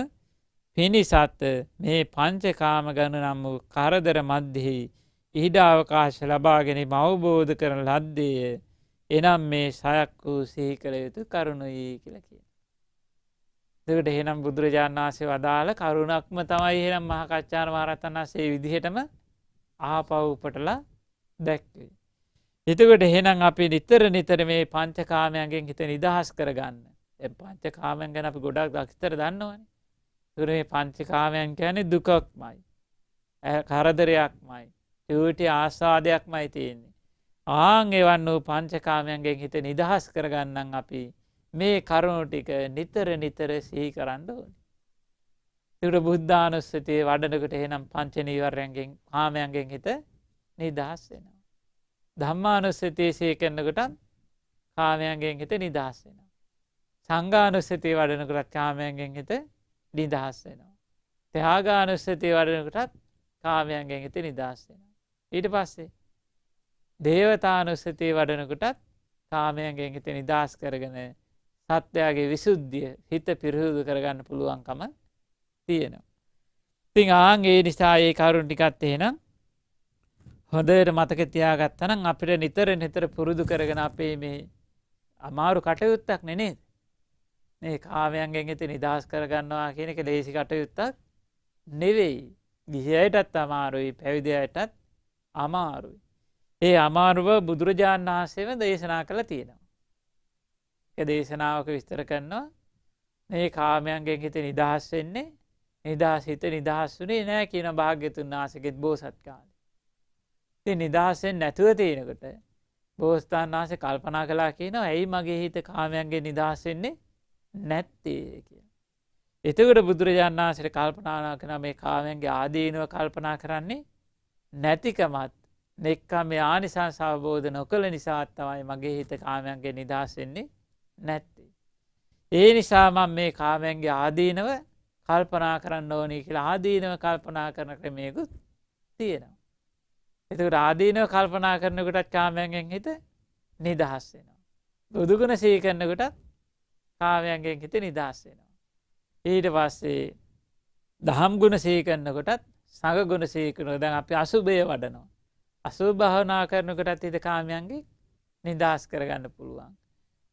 පිණිසත් මේ පංචකාම ගණ නම් වූ කරදර මධ්‍යෙහි ඉහිඩ අවකාශ ලබාගෙන මවබෝධ කරන ලද්දේය එනම් මේ සයක් වූ සිහි කළ යුතු කරුණුයි කියලා කිය. දෙකට එහෙනම් බුදුරජාණන් වහන්සේ වදාළ කරුණක්ම තමයි එහෙනම් මහකච්චාන මහරතන් වහන්සේ විදිහටම ආපව් උපටලා දැක්වේ. එතකට එහෙනම් අපි නිතර නිතර මේ පංචකාමයන්ගෙන් හිත නිදහස් කරගන්න එ පංචකාමයන් ගැන අපි ගොඩක් දක්තර දන්නවන තුර මේ පංචිකාමයන් කියන්නේ දුකක්මයි කරදරයක්මයි එවට ආසාධයක් මයි තියෙන්නේ ආං එවන් වූ පංචකාමයන්ගෙන් හිත නිදහස් කරගන්නන් අපි මේ කරුණු ටික නිතර නිතර සිහි කරන්න ඕනි තුර බුද්ධානුස්සතිය වඩනකට එහෙනම් පංචනීවර්යන්ගෙන් කාමයන්ගෙන් හිත නිදහස් වෙනවා ධම්මානුස්සතිය සේකරන්නකටත් කාමයන්ගෙන් හිත නිදහස් වෙනවා. සංගානුස්සතිය වඩනකටත් කාමයන්ගෙන් හිත නිදහස් වෙනවා. ත්‍යයාගානුස්සතිය වඩනකටත් කාමයන්ගෙන් හිත නිදහස් වෙනවා. ඊට පස්සේ දේවතානුස්සතිය වඩනකටත් කාමයන්ගෙන් හිත නිදහස් කරගෙන සත්‍යයාගේ විසුද්ධිය හිත පිරිහුදු කරගන්න පුළුවන්කම තියෙනවා. තිං ආන්ගේ නිසා ඒ කරුණ ටිකත් එහෙනම් හොඳයට මතක තියාගත්තනම් අපිට නිතර නිතර පුරුදු කරගෙන අපේ මේ අමාරු කටයුත්තක් නෙනේද. මේ කාමයන්ගෙන් ඇති නිදහස් කරගන්නවා කියන එක ලේසි කටයුත්තක් නෙවෙයි. ගිහියයටත් අමාරුයි පැවිදියයටත් අමාරුයි. ඒ අමාරුව බුදුරජාණන් වහන්සේම දේශනා කළ තියෙනවා. එක දේශනාවක විස්තර කරනවා මේ කාමයන්ගෙන් හිත නිදහස් වෙන්නේ නිදහස් හිත නිදහස් වුනේ නෑ කියන භාග්‍යතුන් වහසකෙත් බෝසත්කාල. ති නිදහසෙන් නැතුව තියෙනකට බෝස්ථාන් වහස කල්පනා කලා කියන ඇයි මගේ හිත කාමයන්ගේ නිදහසෙන්නේ නැත්තේ කිය. එතකට බුදුරජාණන් වහන්සට කල්පනානා කන මේ කාමයන්ගේ ආදීනුව කල්පනා කරන්නේ නැතිකමත් නෙක්කම මේ ආනිසං සවබෝධ නොකළ නිසාත් තමයි මගේ හිත කාමයන්ගේ නිදහසෙන්නේ නැත්තේ. ඒ නිසා මං මේ කාමයන්ගේ ආදීනව කල්පනා කරන්න ඕනී කියලා ආදීනව කල්පනා කරන ක්‍රමයකුත් තියෙනවා. එතුකට ආදීනව කල්පනා කරනකටත් කාමයන්ගෙන් හිත නිදහස් වෙනවා. බුදුගුණ සීකරන්නකටත් කාමයන්ගෙන් හිත නිදහස් වෙනවා. ඊට පස්සේ දහම් ගුණ සීකරන්නකොටත් සඟගුණ සීකරන දැන් අපි අසුභය වඩනවා. අසු භාවනා කරනකටත් හිත කාමයන්ගේ නිදහස් කරගන්න පුළුවන්.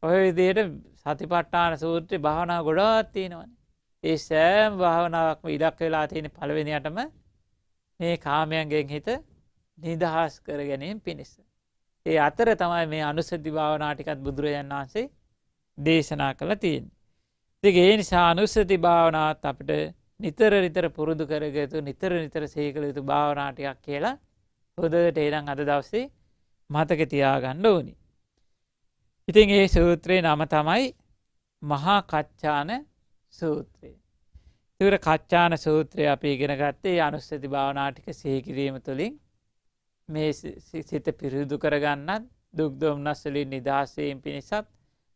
ඔය විදියට සතිපට්ටාන සූත්‍රය භාවනා ගොඩාත් තියෙනවන. ඒ සෑම් භාවනාවක්ම ඉඩක් වෙලා තියෙන පළවෙනියටම මේ කාමයන්ගෙන් හිත නිදහස් කර ගැනීම පිණිස. ඒ අතර තමයි මේ අනුසද්ධි භාවනාටිකත් බුදුරජන් වහන්සේ දේශනා කළ තියෙන්. තිගේ නිසා අනුස්සති භාවනාත් අපට නිතර නිතර පුරුදු කරගතු නිතර නිතර සේකළ යුතු භාවනාටිකක් කියලා හොදට ඒදං අද දවස්සේ මතක තියාගණ්ඩ ඕනි. ඉතින් ඒ සූත්‍රයේ නම තමයි මහා කච්චාන සූත්‍රයේ. තුර කච්චාන සූත්‍රය අපි ඉගෙන ගත්තේ අනුස්සති භාවනාටික සේකිරීම තුළින් මේ සිත පිරිදු කරගන්නත් දුක්දොම්නස්වලින් නිදහසයෙන් පිණිසත්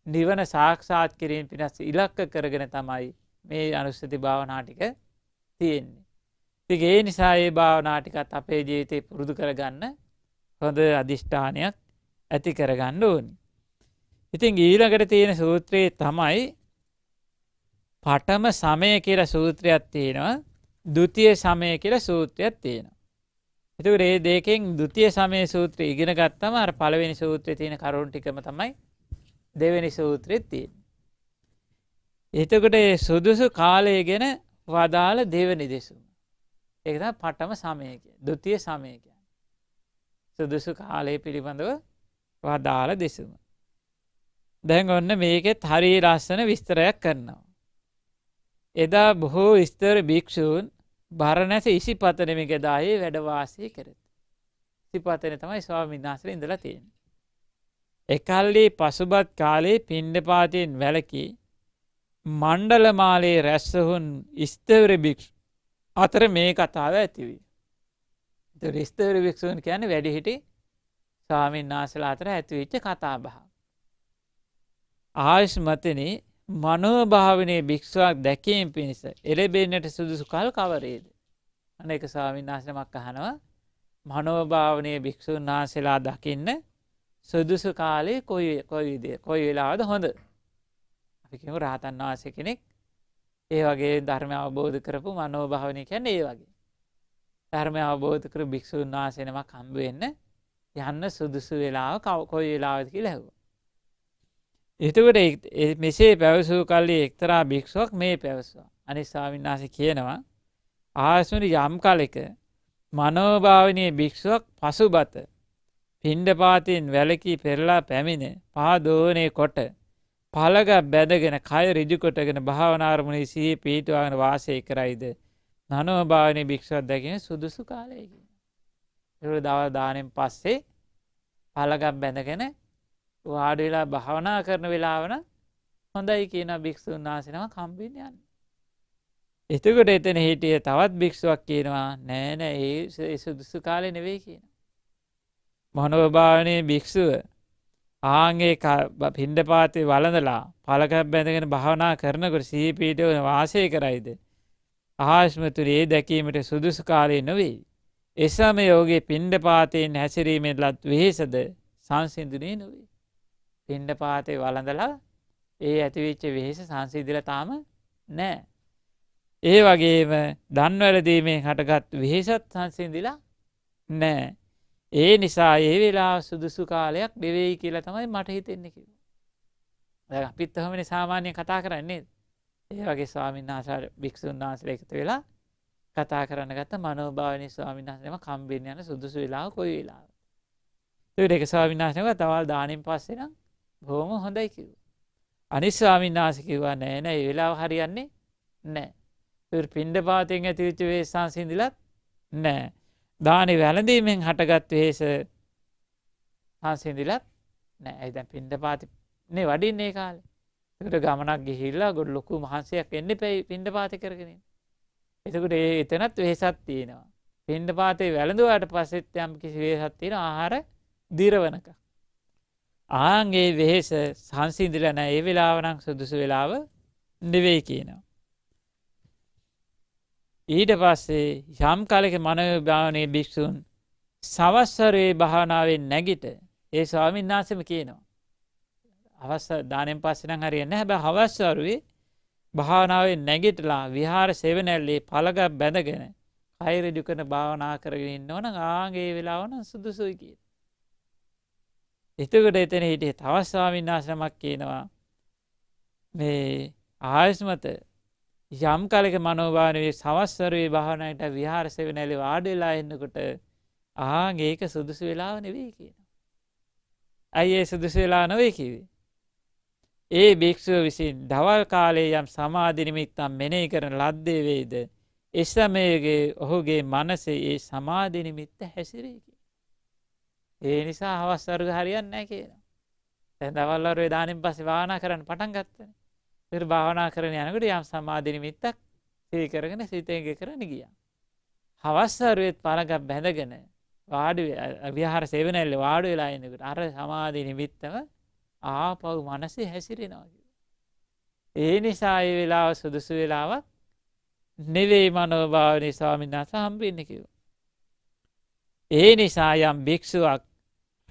නිවන සාක්ෂාත් කිරීම පිනස් ඉලක්ක කරගෙන තමයි මේ අනුස්සති භාවනාටික තියෙන්නේ. තිගේ නිසා ඒ භාවනාටිකත් අපේ ජීවිතය පුරුදු කරගන්න හොඳ අධිෂ්ඨානයක් ඇති කරගන්න ඕනි. ඉතින් ඊළඟට තියෙන සූත්‍රයේ තමයි පටම සමය කියල සූත්‍රයක් තියෙනවා දුතිය සමය කියල සූත්‍රයක් තියෙනවා. එතුකට ඒ දෙකෙන් දුතිය සමය සූත්‍රය ඉගෙන ගත්තම අර පළවෙනි සූත්‍රය තියෙන කරුණු ටිකම තමයි දෙවැනි සූත්‍රෙත්තිය. එතකට ඒ සුදුසු කාලය ගැන වදාළ දෙවනි දෙසුම. එකත පටම සමයක දුතිය සමයක. සුදුසු කාලය පිළිබඳව වදාළ දෙසුම. දැන් ඔන්න මේකෙත් හරි ලස්සන විස්තරයක් කරනවා. එදා බොහෝ විස්තර භික්‍ෂූන් බරණැස ඉසිපතනමික දායේ වැඩවාසය කරත. සිපතන තමයි ස්වාමින්නාසර ඉඳලා තියෙන. එකල්ලේ පසුබත් කාලේ පිණ්ඩපාතියෙන් වැලකි මණ්ඩලමාලයේ රැස්සහුන් ස්තවර භික්ෂ අතර මේ කතාව ඇතිවී. රිස්තවර භික්ෂූන් කියන වැඩිහිටි ස්වාමින්නාසල අතර ඇතිවිච්ච කතාබහ. ආයුෂ්මතන මනෝභාවනයේ භික්ෂුවක් දැකීම පිණිස එලබෙන්නට සුදුසු කල් කවරේද. අන එක ස්වාවින්නාශනමක් අහනවා මනෝභාවනයේ භික්‍ෂූන් වහන්සේලා දකින්න සුදුසු කාලේ කොයි කොයිදේ කොයි වෙලාවද හොඳ. අපිකිමු රහතන් වහන්සේ කෙනෙක් ඒ වගේ ධර්මය අවබෝධ කරපු මනෝභාවනය කැන්න ඒ වගේ. ධර්මය අවබෝධ කර භික්‍ෂූන් වහන්සෙනම කම්බුවෙන්න යන්න සුදුසු වෙලාව කව කොයි වෙලාවදකි ලැහවා. එතකට මෙසේ පැවසූ කල්ලි එක්තරා භික්ෂුවක් මේ පැවසවා අනිස්සාවින්නාස කියනවා ආසුනි යම් කලෙක මනෝභාවනය භික්ෂුවක් පසු බත පිණ්ඩපාතියෙන් වැලකී පෙරලා පැමිණ පාදෝනය කොට පළග බැදගෙන කය රිජුකොටගෙන භාවනාර්මුණ සිහි පීටවාගෙන වාසය කරයිද නනෝභාවනය භික්ෂුවක් දැකෙන සුදුසු කාලයකි. එ දවදානෙන් පස්සේ පළගක් බැඳගෙන වාඩ වෙලා භාවනා කරන වෙලාවන හොඳයි කියන භික්‍ෂූන් වහසෙනම කම්බිණයන්. එතකොට එතන හිටිය තවත් භික්ෂුවක් කියනවා නෑන ඒ සුදුසු කාලය නෙවේ කියන. මොනවභාවනය භික්‍ෂුව ආගේ පින්ඩ පාතය වලඳලා පලක බැඳගෙන භාවනා කරනකට සීපීටවන වාසය කරයිද. ආශ්මතුරේ දැකීමට සුදුසු කාලය නොවෙයි. එසම යෝගේ පින්ඩ පාතයෙන් හැසිරීමෙන් ලත් වෙහෙසද සංසිදුනය නොවේ. පිණ්ඩපාතේ වළඳලා ඒ ඇතිවෙච්ච වෙහෙස සංසිදිල තාම නෑ. ඒ වගේම දන්වැලදීමේ හටගත් විහෙසත් සංසිදිලා නෑ. ඒ නිසා ඒ වෙලා සුදුසු කාලයක් දෙවෙයි කියලා තමයි මට හිතෙන්නේ කිව. පිත්තහමනි සාමාන්‍ය කතා කරන්නේ ඒ වගේ ස්වාමින් ආසාර භික්‍ෂූන් වහන්සල එකතු වෙලා කතා කරන්න ගත මනෝභාවනි ස්වාමිනාසනම කම්බිණ යන සුදුසු වෙලා කොයි වෙලා. තුට එක ස්වාමිනාශනක තවල් දානින් පස්සෙනම් බොහොම හොඳයි කිව්. අනිස්වාමින් නාසිකිවා නෑන ඒ වෙලාව හරියන්නේ නෑ. පින්ඩ පාතිෙන් ඇතිවිච්ච වේසාන් සිදිලත් නෑ. දානි වැලඳීමෙන් හටගත් වේස හන්සිදිලත් නෑ ඇයිද පින්ඩ පාතිනේ වඩින්නේ කාලේ. එකට ගමනක් ගිහිල්ලා ගොඩ ලොකු මහන්සයක් එන්න පැයි පිඩ පාති කරගෙන. එතකට ඒ එතනත් වෙහසත් තියෙනවා. පින්ඩ පාතේ වැළඳුවට පසෙත් යම් කිසි වේහත්තින ආහාර දිරවනකක්. ආන්ගේ වෙහෙස සංසිින්දිලන ඒ වෙලාවනං සුදුසු වෙලාව නෙවෙයි කියනවා. ඊට පස්සේ යම් කලක මනභාවනයේ භික්‍ෂූන් සවස්සරයේ භානාවෙන් නැගිට ඒ ස්වාමින් වනාසම කියනවා. අවස්ස දානෙන් පස්සෙන හරියන්න හැබ හවස්වරුවේ භාවනාවෙන් නැගිටලා විහාර සෙවනැල්ලේ පළග බැඳගෙන අයිරජු කන භාවනා කරගෙනන්න ඕන ආගේ වෙලාවන සුදුසුයි කියලා. එතකට එතන හිටිය තවස්වාමින් ආශ්‍රමක් කියනවා මේ ආයුස්මත යම් කලක මනෝභානවේ සවස්වරයේ භාවනයට විහාරසව නැලි වාඩවෙලා එන්නකොට ආගේක සුදුසු වෙලාව නෙවෙයි කියන. ඇයි ඒ සුදුසු වෙලා නොවේ කිවේ. ඒ භික්‍ෂුව විසින් දවල් කාලේ යම් සමාධිනිමිත්තම් මෙනෙහි කරන ලද්දේවේද එසමයගේ ඔහුගේ මනසේ ඒ සමාධිනිමිත්ත හැසිරේ. ඒ නිසා හවස් වර්ග හරියන්න නෑ කියලා. තැන් දවල්වර දානින් පස්සේ භාවනා කරන්න පටන් ගත්තන. පෙර භාවනා කරන යනකට යම් සමාධිනිමිත්තක් සීකරගෙන සිතයග කරන ගිය. හවස්සරුවත් පලගක් බැඳගෙන වාඩ අභ්‍යහාර සේවනැල්ල වාඩු වෙලා එන්නකට අර සමාධිනිමිත්තව ආපව් මනසේ හැසිරෙනවාකි. ඒ නිසා ඒ වෙලාව සුදුසු වෙලාවක් නෙවෙයි මනෝභාවනි ස්වාමින්නාස හම්බින්න කිවූ. ඒ නිසා යම් භික්ෂුවක්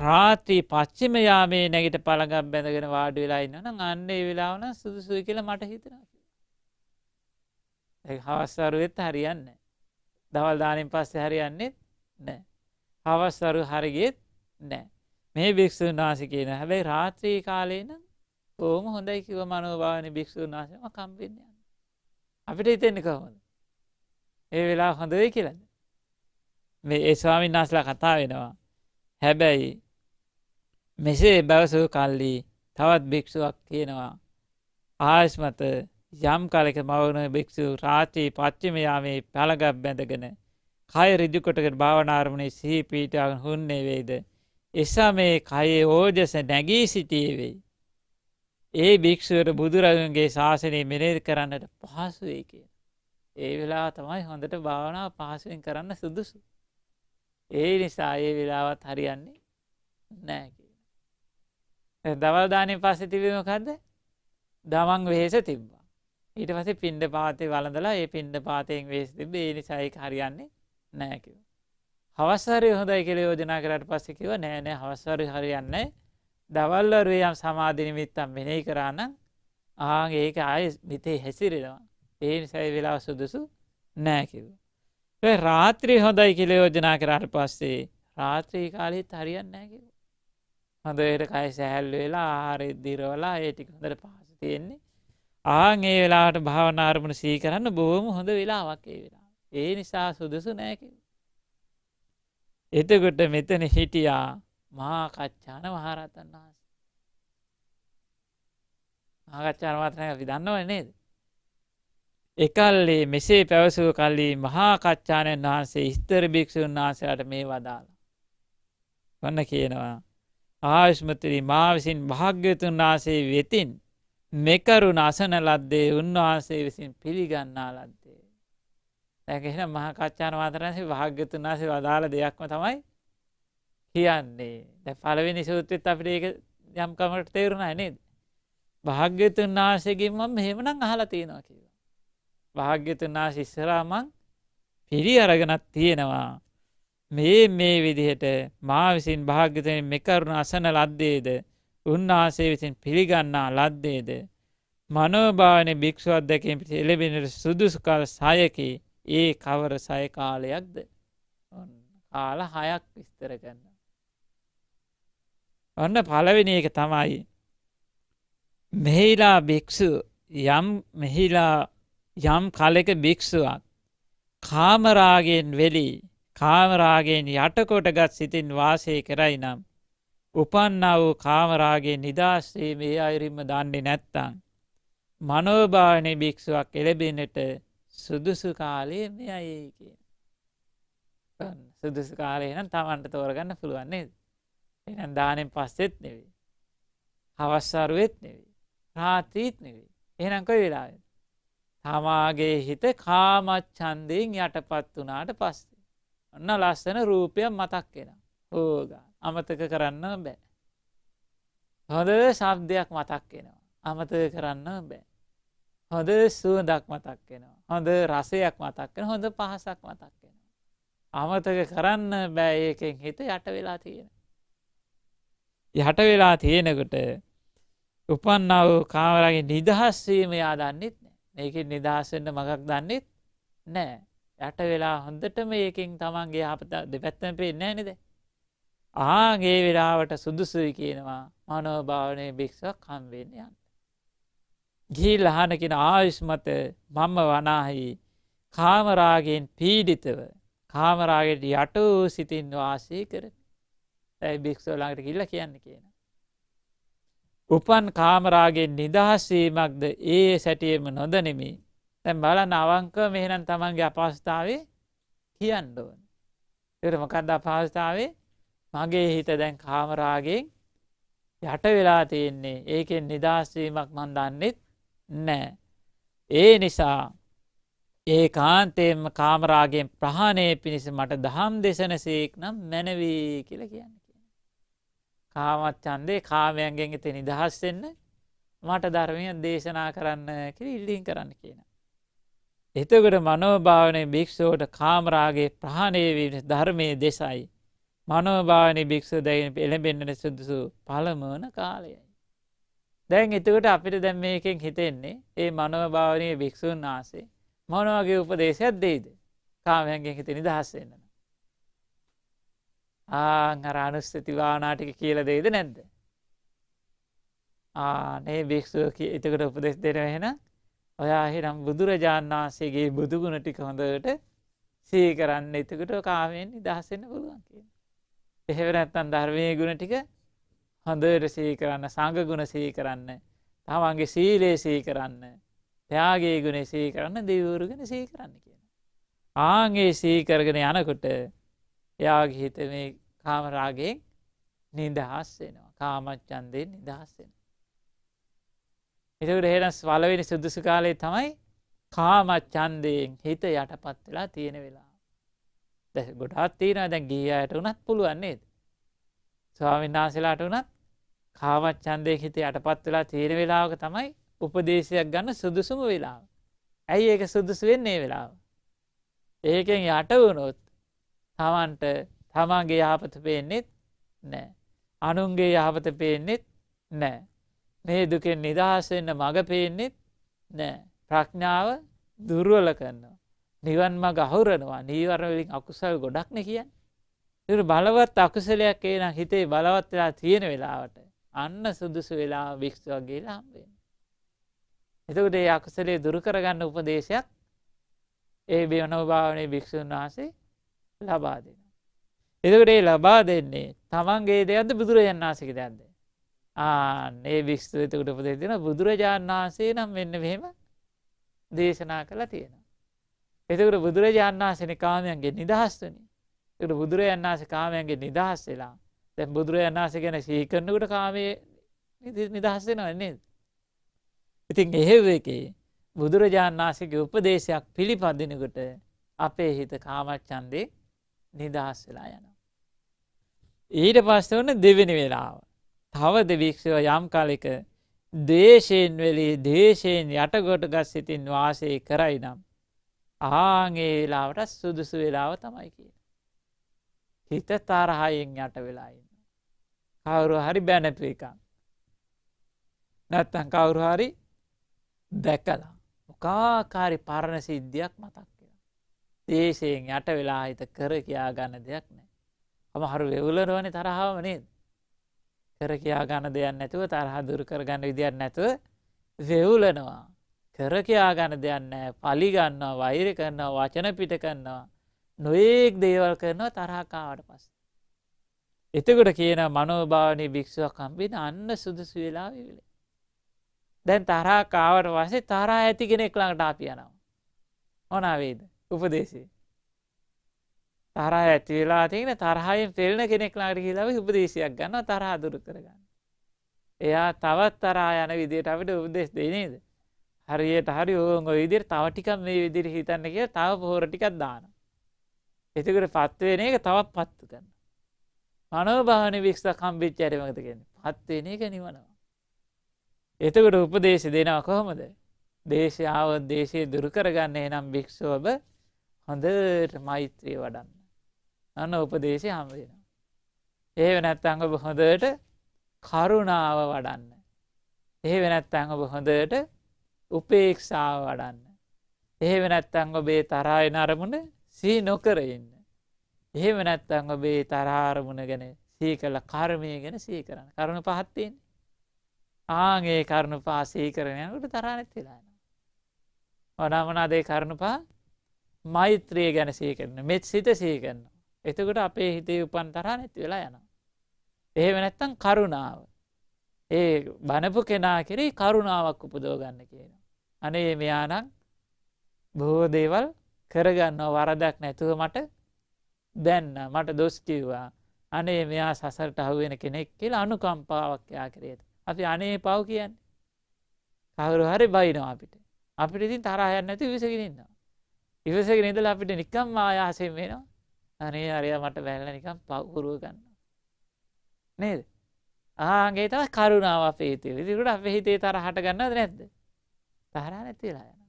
රාත්‍රී පච්චිම යාමේ නැගිට පළඟක් බැඳගෙන වාඩි වෙලා ඉන්නන අන්නේ වෙලාවන සුදුසුයි කියල මට හිතෙන හවස්සරුවෙත් හරියන්න දවල් දානින් පස්සේ හරියන්නෙත් නෑ හවස්සරු හරිගෙත් නෑ මේ භික්‍ෂූන් වනාසි කියන හැබැයි රාත්‍රී කාලේන ඕම හොඳයි කිව මනෝභාවන භික්‍ෂූන් වනාසම කම්පිෙන්යන්න අපිට හිතෙන්නේ කහොඳ ඒ වෙලා හොඳදයි කියලන්න මේ ඒස්වාමින් වහසලා කතා වෙනවා හැබැයි මෙසේ බැවසූ කල්ලි තවත් භික්‍ෂුවක් තියෙනවා ආයස්මත යම් කාලෙක මවන භික්‍ෂු රාචී පච්චිමයාමේ පැළගක් බැඳගෙන කය රිජුකොටකට භාවනාර්මණය සිහි පීටාගන් හුන්නේ වෙයිද. එසා මේ කයේ ඕජස නැගී සිටියවෙයි. ඒ භික්‍ෂුවට බුදුරජුන්ගේ ශාසනය මෙනේද කරන්නට පහසුවේ කිය. ඒ වෙලා තමයි හොඳට භාවනා පහසුවෙන් කරන්න සුදුසු. ඒ නිසා ඒ වෙලාවත් හරියන්නේ නෑ කියන. දවල් දානය පස්ස තිබීමකක්ද දමන් වේස තිබ්බා. ඊට පසේ පින්ඩ පාතේ වලඳලා ඒ පින්ඩ පාතයෙන් වේස් තිබ ඒ නිසායික හරියන්නේ නෑකිව. හවස්සරය හොඳයි කෙළ යෝජනා කරට පස්සකිව නෑනෑ හවස්වරය හරියන්නේ දවල්ලරුවයම් සමාධිනිමිත්තම් මෙනෙහි කරන්න ආගේ ඒක ආය මිතේ හැසිරෙනවා ඒ නිසයි වෙලා සුදුසු නෑකිවූ. රාත්‍රී හොඳයි කියල යෝජනා කරට පස්සේ රාත්‍රී කාලෙත් හරියන්න නැකි. හොඳයට කයි සැහැල් වෙලා ආරෙද්දිරවලා ඒටික හොඳට පහස තියෙන්නේ. ආං ඒ වෙලාට භාවනාර්මණ සී කරන්න බොහොම හොඳ වෙලාවක්ේ වෙලා. ඒ නිසා සුදුසු නෑකි. එතකොට මෙතන හිටියා මාකච්ඡාන මහරතන් වහස. ආකච්ඡාන වතනය අපි දන්නව නේද. එකල්ලේ මෙසේ පැවසූ කල්ලි මහාකච්ඡානයන් වහන්සේ ස්තර භික්‍ෂූන් වහන්සේට මේ වදාළ. වන්න කියනවා. ආයුෂ්මතරී මා විසින් භාග්‍යතුන් වහන්සේ වෙතින් මෙකරුණ අසන ලද්දේ උන්වහන්සේ විසින් පිළිගන්නා ලද්දේ. දැකෙන මහකච්ඡාන වාතරන්සේ භාග්‍යතුන් වහසේ වදාළ දෙයක්ම තමයි කියන්නේ දැ පලවෙනි සූත්‍රත් අපිට ඒක යම්කමට තේරුණා නේද. භාග්‍යතුන් වහන්සේගේම මෙහෙමනම් අහලා තියෙනවා කිව. භාග්‍යතුනා ශිස්සරාමං පිරි අරගනත් තියෙනවා. මේ මේ විදිහට මා විසින් භාග්‍යතයෙන් මෙකරුණ අසන ලද්දේද උන්වහන්සේ විසින් පිළිගන්නා ලද්දේද. මනෝභාවන භික්ෂුවත් දැකීම පිට එලබෙනට සුදුසුකල් සයකි ඒ කවර සය කාලයක්ද කාල හයක් විස්තර කන්න. ඔන්න පලවෙෙන එක තමයි මෙහිලා භික්‍ෂු යම් මෙහිලා යම් කලෙක භික්ෂුවක් කාමරාගෙන් වෙලි කාමරාගෙන් යටකොටගත් සිතින් වාසය කරයි නම් උපන්නා වූ කාමරාගේ නිදස්සේ මේ අයුරින්ම දන්නේ නැත්තං. මනෝභාවනය භික්ෂුවක් එළබෙනට සුදුසු කාලය මේ අයයි කිය. සුදුසු කාලය නම් තමන්ට තෝරගන්න පුළුවන්නේ එනම් දානෙන් පස්සෙත් නෙවේ. හවස්සරුවෙත් නෙවේ. රාතීත් නෙවේ. එහනං කොයි වෙලාවෙද. තමාගේ හිත කාමච්චන්දයෙන් යටපත් වනාට පස්සේ. ඔන්න ලස්සන රූපයක් මතක් කෙන. හෝග අමතක කරන්න බෑ. හොඳ ශබ්දයක් මතක් කෙනවා. අමතක කරන්න බෑ. හොඳ සුවදක් මතක් කෙනවා. හොඳ රසයක් මතක්කෙන හොඳ පහසක් මතක් කෙනවා. අමතක කරන්න බෑ ඒකෙන් හිත යට වෙලා තියෙන. යට වෙලා තියෙනකොට උපන්නව කාමරගේ නිදහස්වීම යා දන්නෙත් මේක නිදහසෙන්ට මගක් දන්නෙත් නෑ යට වෙලා හොඳටම ඒකින් තමන්ගේ අපත දෙපැත්තම පෙන්නෑ නෙද. ආගේ වෙලාවට සුදුසුයි කියනවා මනෝභාවනය භික්ෂක් හම්වෙන්න යන්න. ගී ලහනකින ආයුෂ්මත මම වනාහි කාමරාගෙන් පීඩිතව කාමරාගෙට යටු සිතින් වාසය කර ඇයි භික්ෂෝලාට කිල්ල කියන්න කියන. උපන් කාමරාගෙන් නිදහස්සීමක්ද ඒ සැටියම නොදනෙමි තැන් බල නවංක මෙහෙනම් තමන්ගේ අපස්ථාවේ කියන්ඩුවන්. එරමකක්ද අපහස්ථාවේ මගේ හිත දැන් කාමරාගෙන් යට වෙලා තියෙන්නේ ඒකෙන් නිදහස්සීමක් මන්දන්නෙත් නෑ. ඒ නිසා ඒ කාන්තේම කාමරාගෙන් ප්‍රහණය පිණිස මට දහම් දෙසනසේක් නම් මැනවී කියල කියන්නේ. කාමච්චන්දේ කාමයන්ගෙන් එත නිදහස් වෙන්න මට ධර්මය දේශනා කරන්න කිර ඉල්ලින් කරන්න කියන. එතකට මනෝභාවනය භික්ෂෝට කාමරාගේ ප්‍රහණයවීට ධර්මය දෙසයි. මනෝභාවනි භික්ෂු දැයින එළඹෙන්න්නන සුදුසු පළමවන කාලයයි. දැන් එතකට අපිට දැම් මේකෙන් හිතෙන්නේ ඒ මනෝභාවනය භික්‍ෂූන් වනාසේ මොනවගේ උපදේශයක් දෙයිද කාමයන්ගෙන් හිත නිදහස්සෙන්න්න. ආංහර අනුස්සති භාවනාටික කියල දෙයිද නැද්ද. ආනේ භික්ෂුව එතකට උපදෙස් දෙන එහෙන ඔයාහිනම් බුදුරජාණන් වහන්සේගේ බුදුගුණ ටික හොඳට සී කරන්න එතකට කාමයෙන් නිදහසෙන්න්න පුළුවන් කියන. එහෙවරැත්තන් ධර්මය ගුණ ටික හොඳට සී කරන්න සංගගුණ සී කරන්න තමන්ගේ සීලේ සී කරන්න ත්‍යයාගේ ගුණ සී කරන්න දෙවරුගෙන සී කරන්න කියන. ආන්ගේ සීකරගෙන යනකොට එයාගේ හිත මේ කාමරාගෙන් නිදහස්සෙනවා කාමච්චන්දයෙන් නිදහස්සෙන. එතකට හෙනස් වලවෙනි සුදුසු කාලය තමයි කාමච්චන්දයෙන් හිත යටපත් වෙලා තියෙන වෙලා. දැ ගොඩාත් තියෙන දැන් ගියයට වනත් පුළුවන්නේද. ස්වාමින්නාසලාට වනත් කාමච්චන්දය හිත යටපත් වෙලා තියෙන වෙලාවක තමයි උපදේශයක් ගන්න සුදුසුම වෙලාව. ඇයි ඒක සුදුසු වෙන්නේ වෙලාව. ඒකෙන් යට වුණොත් තමන්ට තමාගේ යහපත පේෙන්නෙත් නෑ. අනුන්ගේ යහපත පේෙන්නෙත් නෑ. මේ දුකෙන් නිදහසෙන්න්න මඟ පේෙන්නෙත් නෑ. ප්‍රඥාව දුර්ුවල කරන්නවා. නිවන් මග අහුරනවා නීවරවලින් අකුසල් ගොඩක්න කියන්. තුර බලවත් අකුසලයක් ඒනම් හිතේ බලවත් වෙලා තියෙන වෙලාවට අන්න සුදුසු වෙලා භික්ෂ වගේ ලාම්බෙන්. එතකට ඒ අකුසලේ දුරකරගන්න උපදේශයක් ඒ බියනෝභාවනය භික්‍ෂූන් වහසේ ලබා දෙෙන. එදකට ඒ ලබා දෙන්නේ තමන්ගේ දෙයක්ද බුදුරජන් වහන්සක දෙයක්ද. ආනේ විික්ෂතුතකට පදේ දෙෙන බුදුරජාණන් වහන්සේ නම් වෙන්න මෙහෙම දේශනා කළ තියෙනවා. එතකට බුදුරජාණන් වහන්සන කාමයන්ගේ නිදහස්තනි එකට බුදුරජන් වහස කාමයන්ගේ නිදහස් වෙලා දැ බුදුරජන් වහස ගැන සීකරන්නකට කාමය නිදහස්සෙනවා එන්නේ. ඉතින් එහෙව එකේ බුදුරජාණන් වහසගේ උපදේශයක් පිළිපදිනකට අපේ හිත කාමච්චන්දේ නිදහස් වෙලා යනවා. ඊට පස්ස වන දෙවෙනි වෙලාව. තවද භික්ෂව යම් කාලෙක දේශයෙන් වෙලේ දේශයෙන් යටගොට ගස් සිතින් වාසය කරයි නම්. ආගේ වෙලාවට සුදුසු වෙලාව තමයි කියන. හිත තරහායෙන් යට වෙලා ඉන්න. කවුරු හරි බැනැප එකක්. නැත්තන් කවුරු හරි දැකලා මොකාකාරි පරණ සිද්ධියක් මතක් දේශයෙන් යට වෙලා හිත කර කියා ගන්න දෙයක් නෑ. අමහරු වෙවුලරුවනි තරහාව නේද. කර කියා ගන්න දෙයක් නැතුව තරහ දුරු කරගන්න විදියක් නැතුව වෙවුලනවා. කර කියා ගන්න දෙයක් නෑ පලිගන්නවා වෛර කරන්නවා වචන පිට කරන්නවා. නොයෙක් දේවල් කරනවා තරහකාවට පස්. එතකොට කියන මනෝභාවනී භික්ෂුවක් කම්බින අන්න සුදුසු වෙලා විවිල. දැන් තරහකාවට වසේ තරා ඇති කෙනෙක් ළඟට ආපියනවා. ඕනාවේද. උපදේශේ. තරහ ඇති වෙලා තියෙන තරහයෙන් පෙළෙන කෙනෙක් ළඟට ගිහිලා උපදේශයක් ගන්නවා තරහ දුරු කරගන්න. එයා තවත් තරහා යන විදියට අපිට උපදේශ දෙයි නේද? හරියට හරි ඕංග විදියට තව ටිකක් මේ විදියට හිතන්න කියලා තව පොහොර ටිකක් දානවා. එතකොට පත් වෙන එක තවත් පත්තු කරනවා. මනෝභාවන වික්ෂක් හම්බෙච්ච හැටි මොකද කියන්නේ? පත් වෙන එක නිවනවා. එතකොට උපදේශ දෙනවා කොහොමද? දේශාව දේශේ දුරු කරගන්න එනම් භික්ෂුව ඔබ හොඳට මෛත්‍රී වඩන්න. අන්න උපදේශය හම්බෙන. ඒ වෙනැත්තංග බොහොඳට කරුණාව වඩන්න. ඒ වෙනැත්තංග බොහොඳට උපේක්ෂාව වඩන්න. ඒ වෙනැත්තංග බේ තරාය නරමුණ සී නොකරඉන්න. ඒ වෙනැත්තංග බේ තරාරමුණ ගැන සී කල කර්මය ගැන සී කරන්න කරුණු පහත්තයෙන්. ආගේ කරුණු පාසී කරනයකට තරානෙත් වෙලාන. වඩාමනාදේ කරුණු පා මෛත්‍රය ගැන සීකරන මෙත් සිත සීකරන්න. එතකොට අපේ හිතේ උපන් තරහ නැති වෙලා යන. එහෙම නැත්තන් කරුණාව. ඒ බණපු කෙනා කෙරේ කරුණාවක් උපදෝගන්න කියන. අනේ මෙයානං බොහෝ දේවල් කරගන්න වරදක් නැතුව මට දැන්න මට දොස්කිව්වා අනේ මෙයා සසරට අහුවෙන කෙනෙක් කියලා අනුකම්පාවක් යා කරේද. අපි අනේ පව් කියන්න. කවුරු හරි බයිනවා අපිට. අපිට ඉතින් තරහයන්න ඇති විසගෙනන්නවා. ඉවසගෙන ඉඳලා අපිට නිකම්ම ආයාසයෙන් වෙනවා. අනේ අරයා මට බැලලා නිකන් පවුරුව ගන්න. නේද? ආන්ගේ තමයි කරුණාව අපේ හිතේ. ඒකට අපේ හිතේ තරහට ගන්නවද නැද්ද? තරහ නැති වෙලා යනවා.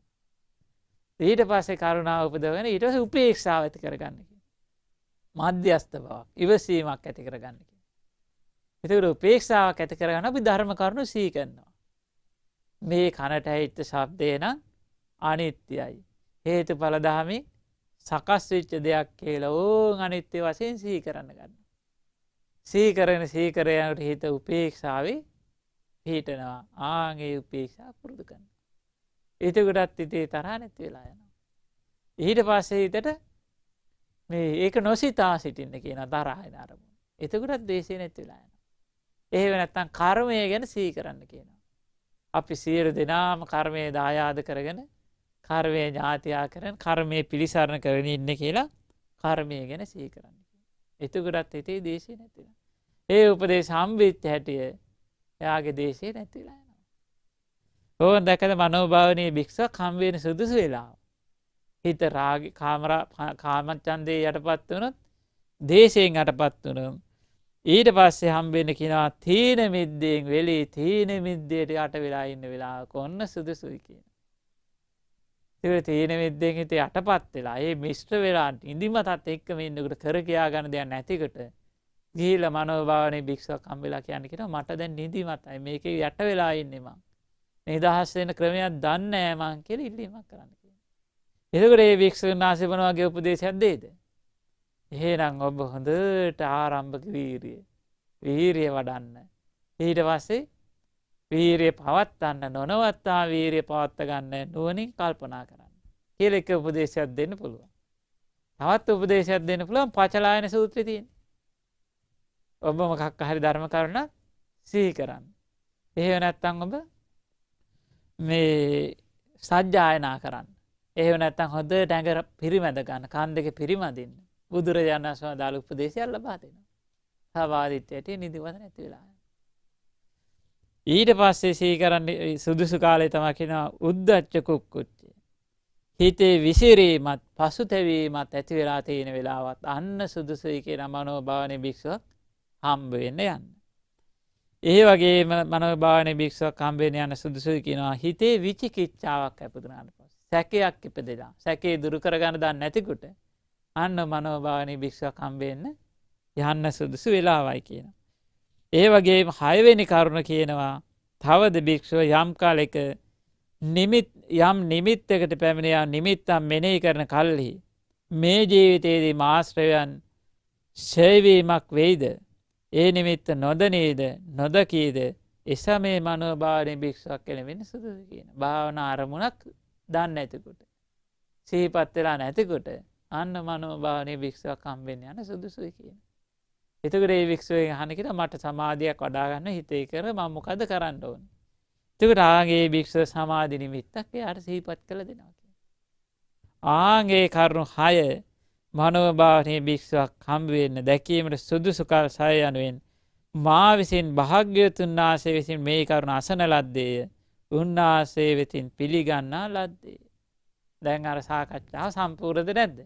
ඊට පස්සේ කරුණාව උපදවගෙන ඊට පස්සේ උපේක්ෂාව ඇති කරගන්න කියන. මධ්‍යස්ත බවක්, ඉවසීමක් ඇති කරගන්න කියන. ඒකට උපේක්ෂාවක් ඇති කරගන්න අපි ධර්ම කරුණු සිහි කරනවා. මේ කනට ඇහිච්ච ශබ්දේ නම් අනිත්‍යයි. හේතු පලදහමින් සකස්විච්ච දෙයක් කියලා ඕන් අනිත්‍ය වශයෙන් සී කරන්න ගන්න. සීකරන සීකරයනට හිත උපේක්ෂාව පිහිටනවා ආගේ උපේක්ෂා පුරුදු කන්න. එතකොටත් ඉතේ තරා නැති වෙලා යනවා. ඊට පස්සේ හිතට මේ ඒක නොසිතා සිටින්න කියන දරහය අරමු. එතකොටත් දේශය නැති වෙලා යන. එහෙ වෙනත්තන් කර්මය ගැන සී කරන්න කියනවා. අපි සියලු දෙනාම කර්මය දායාද කරගෙන කර්මය ඥාතියා කරන කර්මය පිළිසරණ කරන ඉන්න කියලා කර්මය ගැන සී කරන්න. එතුකොටත් හිතේ දේශය නැතිලා. ඒ උපදේ සම්බිත් හැටිය එයාගේ දේශය නැතිලා යන. ඕවන් දැකද මනෝභාවනය භික්ෂ කම්වෙන සුදුසු වෙලා. හිත රාග කාමර කාමච්චන්දය යටපත් වනොත් දේශයෙන් අටපත් වනම් ඊට පස්සේ හම්බෙන කෙනා තීන මිද්දයෙන් වෙලේ තීන මිද්දයට යට වෙලා ඉන්න වෙලා කොන්න සුදුසුයි කියන. තිකට තේන වෙද්දෙන් හිත යටපත් වෙලා ඒ මිෂ්ට්‍ර වෙලාන්ට ඉදිමතත් එක්කම ඉන්නකට කරකයා ගන්න දෙයක් නැතිකට ගීල මනෝභාවනය භික්ෂක් කම්බෙලා කියන්නකට මට දැන් නිදිමතයි මේක යට වෙලා ඉන්නෙම. නිදහස්සෙන ක්‍රමයක් දන්න ෑමන් කෙර ඉල්ලීමක් කරන්න. එකට ඒ භික්ෂ නාසිපනවාගේ උපදේශයක්දේද. එහෙනම් ඔබ හොඳට ආරම්භක වීරිය. වීරිය වඩන්න. ඊට පස්සේ වීරය පවත්වන්න නොනවත්තා වීරය පවත්ත ගන්න නුවනින් කල්පනා කරන්න. කියල එක උපදේශයක් දෙන්න පුළුවන්. තවත් උපදේශයක් දෙන්න පුළුවන් පචලායන සූත්‍රතියෙන්. ඔබ මොකක් හරි ධර්ම කරුණ සිහි කරන්න. එහෙව නැත්තං ඔබ මේ සජ්ජායනා කරන්න. එහෙව නැත්තං හොඳ ටැඟර පිරිමැද ගන්න කන් දෙක පිරිමඳන්න බුදුරජාණන් වහන්සේ දාළ උපදේශයක් ලබා දෙනවා. සවාදිත්‍යයට නිදිවද නැති වෙලා. ඊට පස්සේ සීකරන්න සුදුසු කාලය තමකිෙන උද්දච්ච කුක්කුච්චේ. හිතේ විසිරීමත් පසු තැවීමත් ඇති වෙලා තියෙන වෙලාවත් අන්න සුදුසුයි කියෙන මනෝ භාවන භික්ෂුවක් හම්බවෙන්න යන්න. ඒ වගේ මනෝභාවන භික්ෂුව කම්බේන යන සුදුසුයි කියෙනවා හිතේ විචිකිච්චාවක් ඇපදුනාට පස් සැකයක් ඉපදෙලා සැකේ දුරුකරගන්න දන්න නැතිකුට අන්න මනෝභාවනී භික්ෂුව කම්බේන්න යන්න සුදුසු වෙලාවයි කියන. ඒ වගේ හයවෙනි කරුණ කියනවා තවද භික්‍ෂුව යම් කාලෙක යම් නිමිත්තකට පැමිණයා නිමිත්තම් මෙනෙහි කරන කල්හි. මේ ජීවිතයේදී මාස්ත්‍රයන් ශයවීමක් වෙයිද. ඒ නිමිත්ත නොදනේද නොදකීද එස මේ මනෝභාරය භික්ෂක් කෙන වෙනසුද කියන භාවන අරමුණක් දන්න ඇතිකුට. සහිපත් වෙලා නැතිකොට අන්න මනෝභාවනය භික්ෂක් කම්බෙන් යන සුදුසුයි කියන. එතකට ඒ වික්ෂුව හනකට මට සමාධයක් වඩාගන්න හිතේ කර මමකද කරන්න ඕන්. තකට ආගේ භික්ෂ සමාධිනි මිත්තක්ේ අර සහිපත් කළ දෙනවා. ආගේ කරුණු හය මනවභානය භික්ෂුවක් කම්බවෙන්න දැකීමට සුදුසුකල් සය යනුවෙන් මා විසින් භාග්‍යතුන් ආසේ විසින් මේ කරුණ අසන ලද්දේය උන්නාසේ වෙතින් පිළිගන්නා ලද්දේ. දැන් අර සාකච්ඡාව සම්පූරද නැද්ද.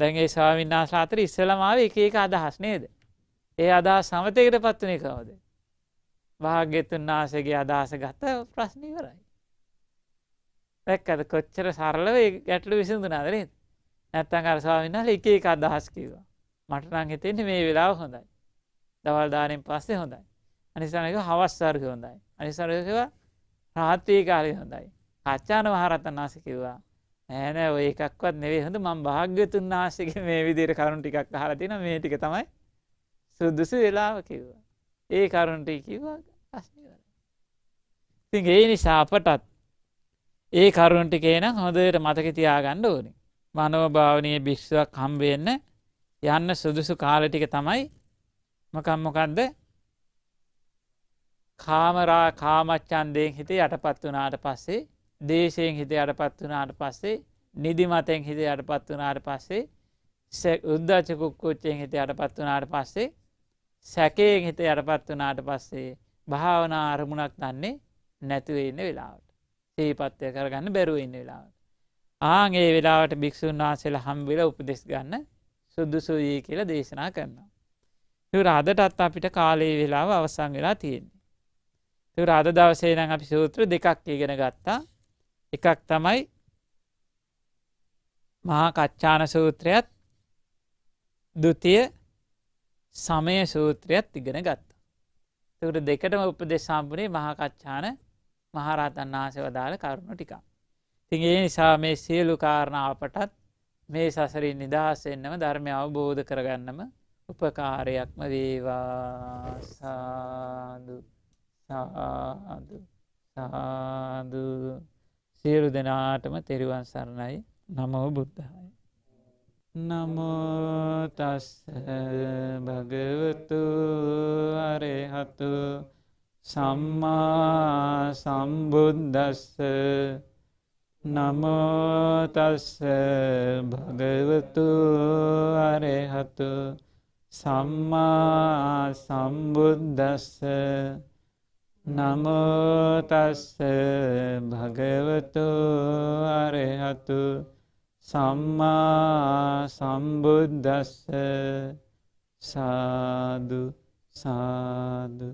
දැන්ගේ ස්වාමින්නාස අතර ඉස්සලමාව එක ඒක අදහස් නේද. ඒ අදා සමතයකට පත්වනය කවද. භාග්‍යතුන් නාසගේ අදහස ගත්ත ප්‍රශ්නීවරයි. දැක් අද කොච්චර සරලව ගැටලු විසිදු නදරේ නැත්තන් අරසාාවන්නල එක එක අදහස් කිවා. මටනං හිතෙන්නේ මේ වෙලාව හොඳයි. දවල් දානෙන් පස්සේ හොඳයි. අනිසානක හවස්සර්ග හොඳයි. අනිසරකව රාත්‍රී කාලය හොඳයි. අච්චාන මහරත්තන් නාසකිවා නෑනෑ ඔය එකක්වත් නෙවේ හඳ මං භාග්‍යතුන් ආශක මේ විදිර කරුණ ටිකක් හලතින මේ ටික තමයි සුද්දුසු වෙලාව කිව්වා. ඒ කරුණට කිව්වා අස්නිවර. ති ඒ නිසාපටත් ඒ කරුණටිකේනම් හොඳට මතක තියාගණ්ඩ ඕනි. මනෝ භාවනය භික්ෂුවක් කම්බවෙන්න යන්න සුදුසු කාලටික තමයි මකම්මොකක්ද කාමරා කාමච්චන්දයෙන් හිත යටපත් වනාට පස්සේ දේශයෙන් හිත අටපත් වනාට පස්සේ නිදිමතෙන් හිත අටපත් වනාට පස්සේ උද්දච්චකුක්කෝච්චයෙන් හිත අටපත් වනාට පස්සේ සැකයෙන් හිත යටපත් වනාට පස්සේ භාවනා අරමුණක් දන්නේ නැතිවඉන්න වෙලාවට සීපත්වය කරගන්න බැරුව ඉන්න වෙලාවට ආගේ වෙලාවට භික්‍ෂූන් වහන්සේල හම්බිල උපදෙස් ගන්න සුද්දුසූයේ කියලා දේශනා කරනවා. රාදටත් අපිට කාලයේ වෙලාව අවසං වෙලා තියෙන්නේ. රාද දවසේ නම් අපි සූත්‍ර දෙකක් ඉගෙන ගත්තා එකක් තමයි මහා කච්චාන සූත්‍රයත් දුතිය සමය සූත්‍රයත් ඉගෙන ගත්ත. තකට දෙකටම උපදෙශාම්පනේ මහාකච්ඡාන මහරහතන් වහන්සේ වදාළ කරුණු ටිකක්. තින් ඒ නිසා මේ සියලු කාරණාවටත් මේ සසරින් නිදහස් එන්නම ධර්මය අවබෝධ කරගන්නම උපකාරයක්ම වේවා සාදු සාදු සාදු සියලු දෙනාටම තෙරුවන් සරණයි නමෝ බුද්ධයි. නමෝතස් භගවතු අරහතු සම්මා සම්බුද්දස්ස නමෝතස්ස භගවතු අරහතු සම්මා සම්බුද්දස්ස නමෝතස්ස භගවතු අරහතු සම්මා සම්බුද්දස්ස සාදු සාදු